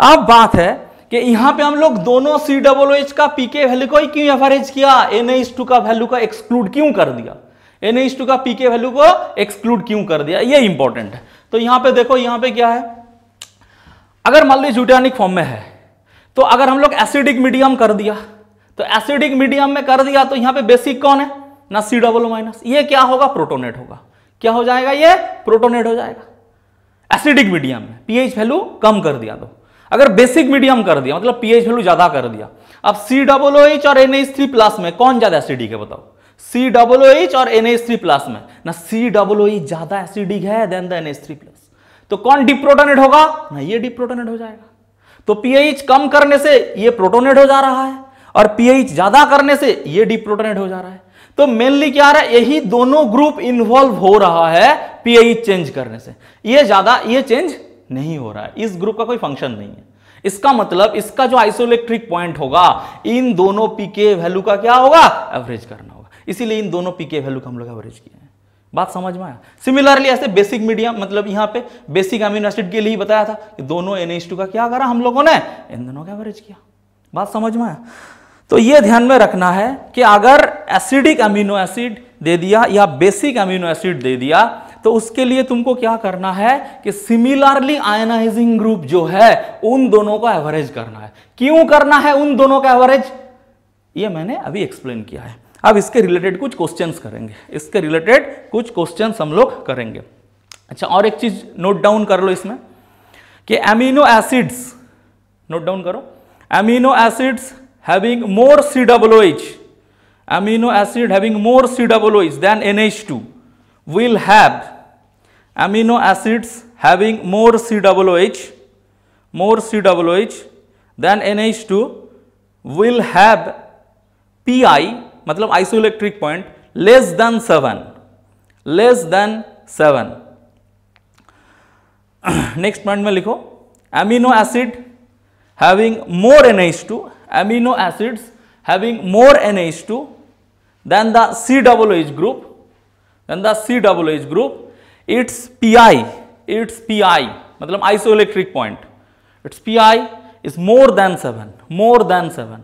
अब बात है कि यहां पे हम लोग दोनों सी डबल एच का पीके वैल्यू को ही क्यों एवरेज किया एन टू का वैल्यू का एक्सक्लूड क्यों कर दिया एन एच टू का पीके वैल्यू को एक्सक्लूड क्यों कर दिया ये इंपॉर्टेंट है तो यहां पे देखो यहां पे क्या है अगर मान लो जूटानिक फॉर्म में है तो अगर हम लोग एसिडिक मीडियम कर दिया तो एसिडिक मीडियम में कर दिया तो यहां पे बेसिक कौन है ना सी डबल माइनस ये क्या होगा प्रोटोनेट होगा क्या हो जाएगा ये प्रोटोनेट हो जाएगा एसिडिक मीडियम में पीएच वैल्यू कम कर दिया तो अगर बेसिक मीडियम कर दिया मतलब पीएच वैल्यू ज्यादा कर दिया अब सी डबल ओ एच और एन एच थ्री प्लस में कौन ज्यादा एसिडिक है बताओ सी डबल ओ एच और एन एच थ्री प्लस में ना सी डबल ओ एच ज्यादा एसिडिक है then the N H three plus तो कौन डिप्रोटोनेट होगा ना ये डिप्रोटोनेट हो जाएगा तो पीएच कम करने से ये प्रोटोनेट हो जा रहा है और पीएच ज्यादा करने से ये डिप्रोटोनेट हो जा रहा है तो मेनली क्या आ रहा है यही दोनों ग्रुप इन्वॉल्व हो रहा है पीआई चेंज करने से ये ज्यादा ये चेंज नहीं हो रहा है इस ग्रुप का कोई फंक्शन नहीं है इसका मतलब इसका जो आइसोलेक्ट्रिक पॉइंट होगा इन दोनों पीके वैल्यू का क्या होगा एवरेज करना होगा इसीलिए इन दोनों पीके वैल्यू का हम लोग एवरेज किए हैं बात समझ में आया सिमिलरली ऐसे बेसिक मीडियम मतलब यहां पे बेसिक अमीनो एसिड के लिए बताया था कि दोनों एन का क्या करा हम लोगों ने इन दोनों का एवरेज किया बात समझ में आया तो ये ध्यान में रखना है कि अगर एसिडिक अमीनो एसिड दे दिया या बेसिक अमीनो एसिड दे दिया तो उसके लिए तुमको क्या करना है कि सिमिलरली आयनाइजिंग ग्रुप जो है उन दोनों का एवरेज करना है क्यों करना है उन दोनों का एवरेज ये मैंने अभी एक्सप्लेन किया है अब इसके रिलेटेड कुछ क्वेश्चंस करेंगे इसके रिलेटेड कुछ क्वेश्चंस हम लोग करेंगे अच्छा और एक चीज नोट डाउन कर लो इसमें कि एमिनो एसिड्स नोट डाउन करो amino acids having more COOH, amino acid having more COOH than NH2 will have amino acids having more COOH, more COOH than NH2 will have PI मतलब isoelectric point less than 7, less than 7. *clears throat* Next point में amino acid having more NH2 amino acids having more NH2 than the C double COOH group than the C double COOH group its pi its pi मतलब isoelectric point its pi is more than seven, more than seven.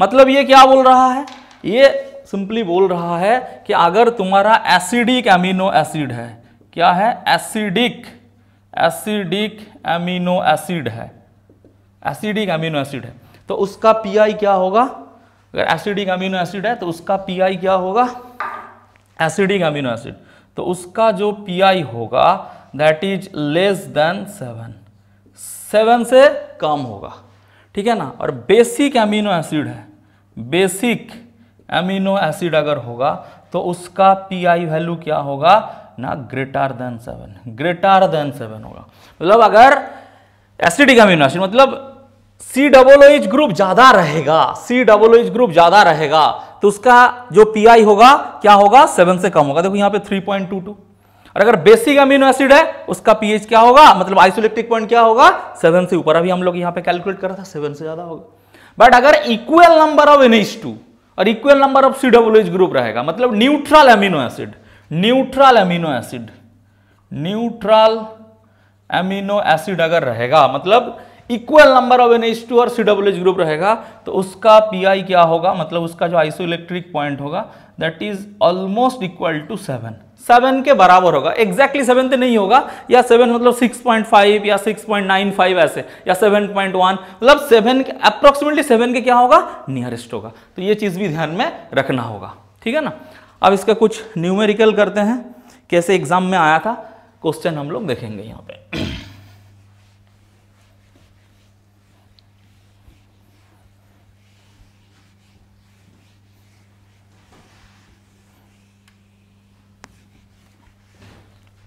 मतलब ये क्या बोल रहा है ये simply बोल रहा है कि अगर तुम्हारा एसिडिक एमिनो एसिड है क्या है एसिडिक एसिडिक एमिनो एसिड है एसिडिक एमिनो एसिड है तो उसका पी आई क्या होगा अगर एसिडिक अमीनो एसिड है तो उसका पी आई क्या होगा एसिडिक अमीनो एसिड तो उसका जो पी आई होगा that is less than seven seven से कम होगा ठीक है ना और बेसिक अमीनो एसिड है बेसिक एमिनो एसिड अगर होगा तो उसका पी आई वैल्यू क्या होगा ना greater than seven greater than seven होगा मतलब अगर एसिडिक अमीनो एसिड मतलब सी डबल एच ग्रुप ज्यादा रहेगा सी डबल एच ग्रुप ज्यादा रहेगा तो उसका जो पी आई होगा क्या होगा सेवन से कम होगा देखो यहां पे थ्री पॉइंट टू टू और अगर बेसिक अमीनो एसिड है उसका पीएच क्या होगा मतलब आइसोलेक्टिक पॉइंट क्या होगा सेवन से ऊपर अभी हम लोग यहां पे कैलकुलेट कर रहे थे सेवन से ज्यादा होगा बट अगर equal number of NH two और equal number of C W H group रहेगा मतलब neutral amino acid neutral amino acid neutral amino acid अगर रहेगा मतलब equal number of N H two और सी डब्ल्यू एच ग्रुप रहेगा तो उसका पी आई क्या होगा मतलब उसका जो आइसो इलेक्ट्रिक पॉइंट होगा that is almost equal to seven seven के बराबर होगा एग्जैक्टली सेवन तो नहीं होगा या सेवन मतलब सिक्स पॉइंट फाइव या सिक्स पॉइंट नाइन फाइव ऐसे या सेवन पॉइंट वन मतलब सेवन के अप्रोक्सीमेटली सेवन के क्या होगा नियरेस्ट होगा तो ये चीज़ भी ध्यान में रखना होगा ठीक है ना अब इसका कुछ न्यूमेरिकल करते हैं कैसे एग्जाम में आया था क्वेश्चन हम लोग देखेंगे यहाँ पे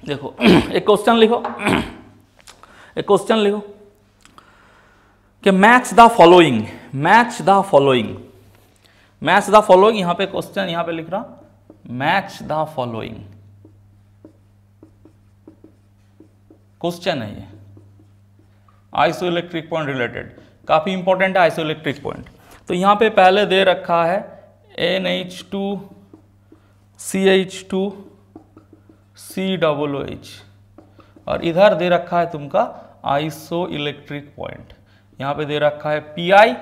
देखो *clears throat* एक क्वेश्चन लिखो *clears throat* एक क्वेश्चन लिखो कि match the following match the following match the following यहां पे क्वेश्चन यहां पे लिख रहा मैच द फॉलोइंग क्वेश्चन है ये आइसो इलेक्ट्रिक पॉइंट रिलेटेड काफ़ी इंपॉर्टेंट है आइसो इलेक्ट्रिक पॉइंट तो यहां पे पहले दे रखा है N H two C H two C double O H और इधर दे रखा है तुमका आइसो इलेक्ट्रिक पॉइंट यहाँ पे दे रखा है पीआई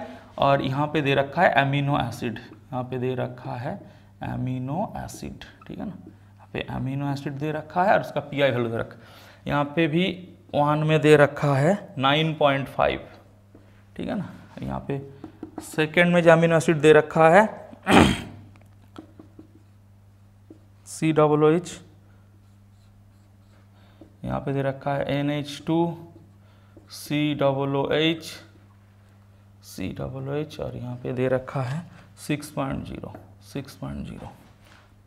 और यहाँ पे दे रखा है एमिनो एसिड यहाँ पे दे रखा है एमिनो एसिड ठीक है ना यहाँ पे एमिनो एसिड दे रखा है और उसका आई वैल्यू दे रखा है यहाँ पे भी वन में दे रखा है नाइन पॉइंट फाइव ठीक है ना यहाँ पे सेकेंड में जो एमिनो एसिड दे रखा है सी डब्लू एच यहाँ पे दे रखा है N H two C double O H C double O H और यहाँ पे दे रखा है six point zero six point zero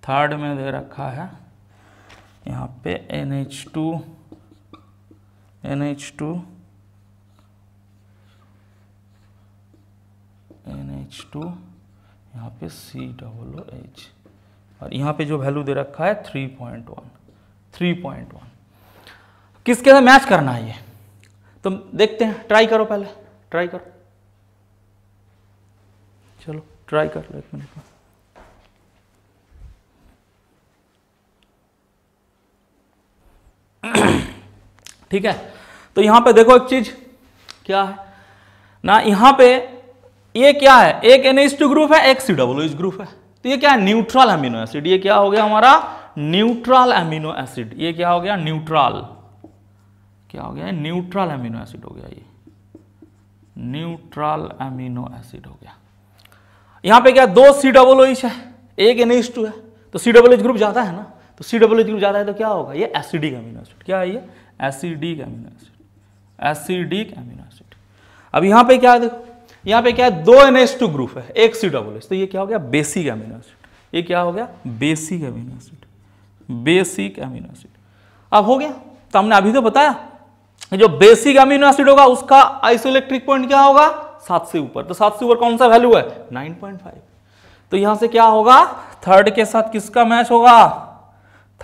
third में दे रखा है यहाँ पे N H two N H two N H two यहाँ पे सी डबल ओ एच और यहाँ पे जो वैल्यू दे रखा है three point one three point one किसके साथ मैच करना है ये तो देखते हैं ट्राई करो पहले ट्राई करो चलो ट्राई कर लो एक मिनट में *clears throat* ठीक है तो यहां पे देखो एक चीज क्या है ना यहां पे ये क्या है एक एन एस टू ग्रुप है एक सी डब्ल्यू एच ग्रुप है तो ये क्या है न्यूट्रल अमीनो एसिड ये क्या हो गया हमारा न्यूट्रल अमीनो एसिड ये क्या हो गया न्यूट्रल क्या हो गया है न्यूट्रल अमीनो एसिड हो गया ये न्यूट्रल अमीनो एसिड हो गया यहाँ पे क्या दो सी डबल ओ है एक एन एच टू है तो सी डबल एच ग्रुप ज्यादा है ना तो सी डबल एच ग्रुप ज्यादा है तो क्या होगा ये एसिडिक अमीनो एसिड क्या है ये acidic amino acid acidic amino acid अब यहां पे क्या है देखो यहां पे क्या है दो एन एच टू ग्रुप है एक सी डबल एच तो ये क्या हो गया बेसिक अमीनो एसिड ये क्या हो गया basic amino acid basic amino acid अब हो गया तो हमने अभी तो बताया जो बेसिक अमीनो एसिड होगा उसका आइसोलेक्ट्रिक पॉइंट क्या होगा सात से ऊपर तो सात से ऊपर कौन सा वैल्यू है नाइन पॉइंट फाइव तो यहां से क्या होगा थर्ड के साथ किसका मैच होगा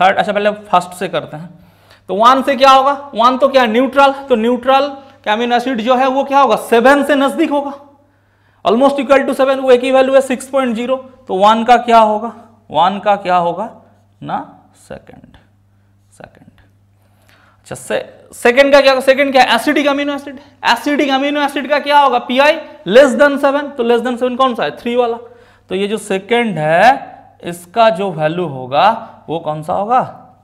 थर्ड अच्छा पहले फर्स्ट से करते हैं तो वन से क्या होगा वन तो क्या न्यूट्रल तो न्यूट्रल कैमिन एसिड जो है वो क्या होगा सेवन से नजदीक होगा ऑलमोस्ट इक्वल टू सेवन वो एक ही वैल्यू है सिक्स पॉइंट जीरो तो वन का क्या होगा वन का क्या होगा ना सेकंड सेकंड अच्छा से, सेकंड का क्या सेकंड क्या acidic amino acid acidic amino acid का क्या होगा P I less than seven तो लेस देन सेवन कौन सा है थ्री वाला तो ये जो सेकंड है इसका जो वैल्यू होगा वो कौन सा होगा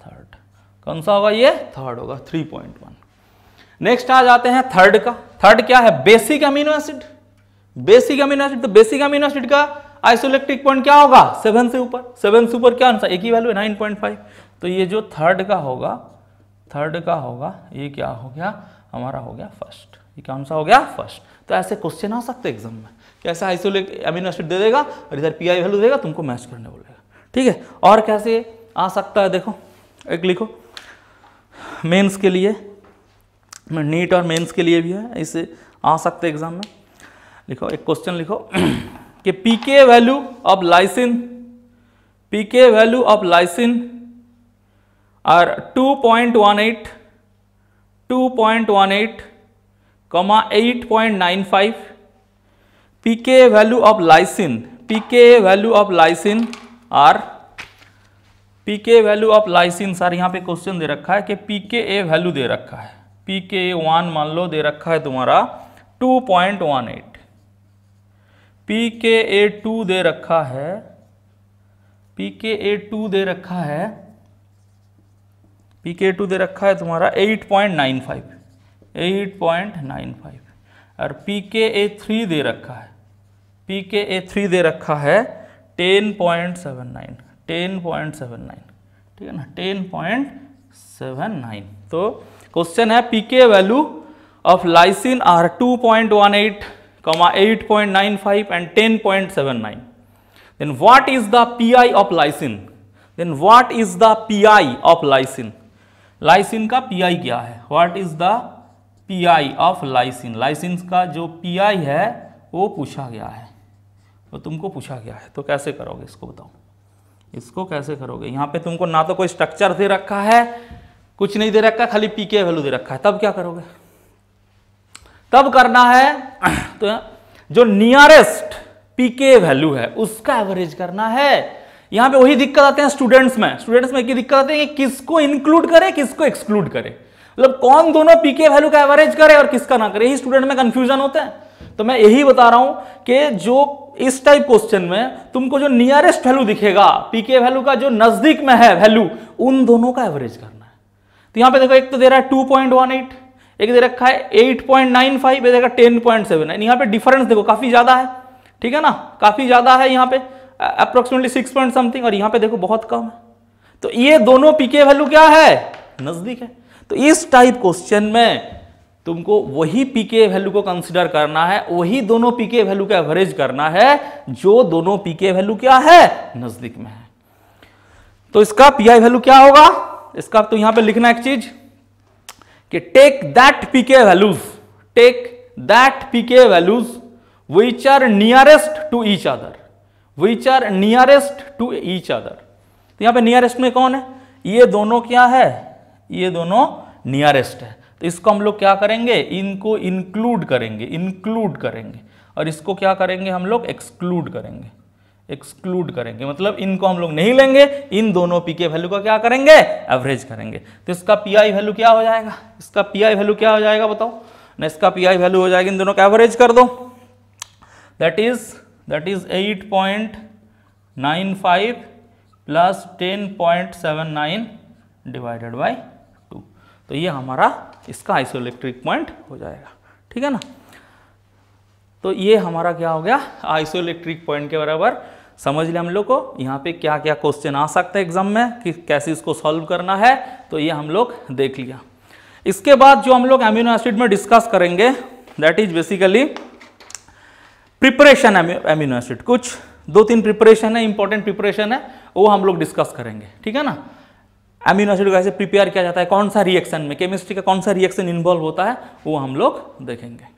थर्ड कौन सा होगा ये थर्ड होगा थ्री पॉइंट वन नेक्स्ट आ जाते हैं थर्ड का थर्ड क्या है basic amino acid basic amino acid तो बेसिक अमीनो एसिड का आइसोलेक्ट्रिक पॉइंट क्या होगा सेवन से ऊपर सेवन से ऊपर क्या आंसर एक ही वैल्यू है नाइन पॉइंट फाइव तो ये जो थर्ड का होगा थर्ड का होगा ये क्या हो गया हमारा हो गया फर्स्ट ये कौन सा हो गया फर्स्ट तो ऐसे क्वेश्चन आ सकते एग्जाम में कैसे आइसोलेट अमीनो एसिड दे देगा और इधर पी आई वैल्यू देगा तुमको मैच करने बोलेगा ठीक है और कैसे आ सकता है देखो एक लिखो मेंस के लिए नीट और मेंस के लिए भी है इसे आ सकते एग्जाम में लिखो एक क्वेश्चन लिखो *clears throat* कि PK value of lysine PK value of lysine और 2.18 2.18 कमा 8.95 के वैल्यू ऑफ लाइसिन के वैल्यू ऑफ लाइसिन आर के वैल्यू ऑफ लाइसिन सर यहाँ पे क्वेश्चन दे रखा है कि के ए वैल्यू दे रखा है के ए वन मान लो दे रखा है तुम्हारा 2.18 के ए टू दे रखा है के ए टू दे रखा है पी के टू दे रखा है तुम्हारा eight point nine five eight point nine five और पी के ए थ्री दे रखा है पी के ए थ्री दे रखा है ten point seven nine ten point seven nine ठीक है ना टेन पॉइंट सेवन नाइन तो क्वेश्चन है P K value of lysine are two point one eight eight point nine five and ten comma 8.95 and 10.79 then what is the pi of lysine then what is the I of lysine lysine का PI क्या है what is the PI of lysine lysine का जो pi है वो पूछा गया है वो तुमको पूछा गया है तो कैसे करोगे इसको बताओ इसको कैसे करोगे यहाँ पे तुमको ना तो कोई स्ट्रक्चर दे रखा है कुछ नहीं दे रखा खाली पी के वैल्यू दे रखा है तब क्या करोगे तब करना है तो जो नियरेस्ट पी के वैल्यू है उसका एवरेज करना है यहां पे वही दिक्कत आते हैं स्टूडेंट्स में स्टूडेंट्स में की दिक्कत आती है कि किसको इंक्लूड करे किसको एक्सक्लूड करे मतलब कौन दोनों पीके वैल्यू का एवरेज करे और किसका ना करे यही स्टूडेंट में कंफ्यूजन होता है तो मैं यही बता रहा हूं कि जो इस टाइप क्वेश्चन में तुमको जो नियरेस्ट वैल्यू दिखेगा पीके वैल्यू का जो नजदीक में है वैल्यू उन दोनों का एवरेज करना है तो यहां पे देखो एक तो दे रहा है टू पॉइंट वन एट एक दे रखा है एट 8.95 ये देखा टेन पॉइंट सेवन यहां पर डिफरेंस देखो काफी ज्यादा है ठीक है ना काफी ज्यादा है यहां पर अप्रोक्सीमेटली सिक्स पॉइंट समथिंग और यहां पे देखो बहुत कम है तो ये दोनों पीके वैल्यू क्या है नजदीक है तो इस टाइप क्वेश्चन में तुमको वही पीके वैल्यू को कंसिडर करना है वही दोनों पीके वैल्यू का एवरेज करना है जो दोनों पीके वैल्यू क्या है नजदीक में है तो इसका पीआई वैल्यू क्या होगा इसका तो यहां पे लिखना एक चीज कि take that PK values take that PK values which are nearest to each other which are nearest to each other तो यहां पे नियरेस्ट में कौन है ये दोनों क्या है ये दोनों नियरेस्ट है तो इसको हम लोग क्या करेंगे इनको इंक्लूड करेंगे इंक्लूड करेंगे और इसको क्या करेंगे हम लोग एक्सक्लूड करेंगे एक्सक्लूड करेंगे मतलब इनको हम लोग नहीं लेंगे इन दोनों पी के वैल्यू का क्या करेंगे एवरेज करेंगे तो इसका पी आई वैल्यू क्या हो जाएगा इसका पी आई वैल्यू क्या हो जाएगा बताओ ना इसका पी आई वैल्यू हो जाएगा इन दोनों का एवरेज कर दो that is point nine 8.95 plus ten point seven nine divided by two तो ये हमारा इसका आइसोइलेक्ट्रिक पॉइंट हो जाएगा ठीक है ना तो ये हमारा क्या हो गया आइसोइलेक्ट्रिक पॉइंट के बराबर समझ लिया हम लोग को यहाँ पे क्या क्या क्वेश्चन आ सकते हैं एग्जाम में कि कैसे इसको सॉल्व करना है तो ये हम लोग देख लिया इसके बाद जो हम लोग एम्यूनो एसिड में डिस्कस करेंगे that is basically preparation amino acid कुछ दो तीन प्रिपरेशन है इंपॉर्टेंट प्रिपरेशन है वो हम लोग डिस्कस करेंगे ठीक है ना एमिनो एसिड को कैसे प्रिपेयर किया जाता है कौन सा रिएक्शन में केमिस्ट्री का कौन सा रिएक्शन इन्वॉल्व होता है वो हम लोग देखेंगे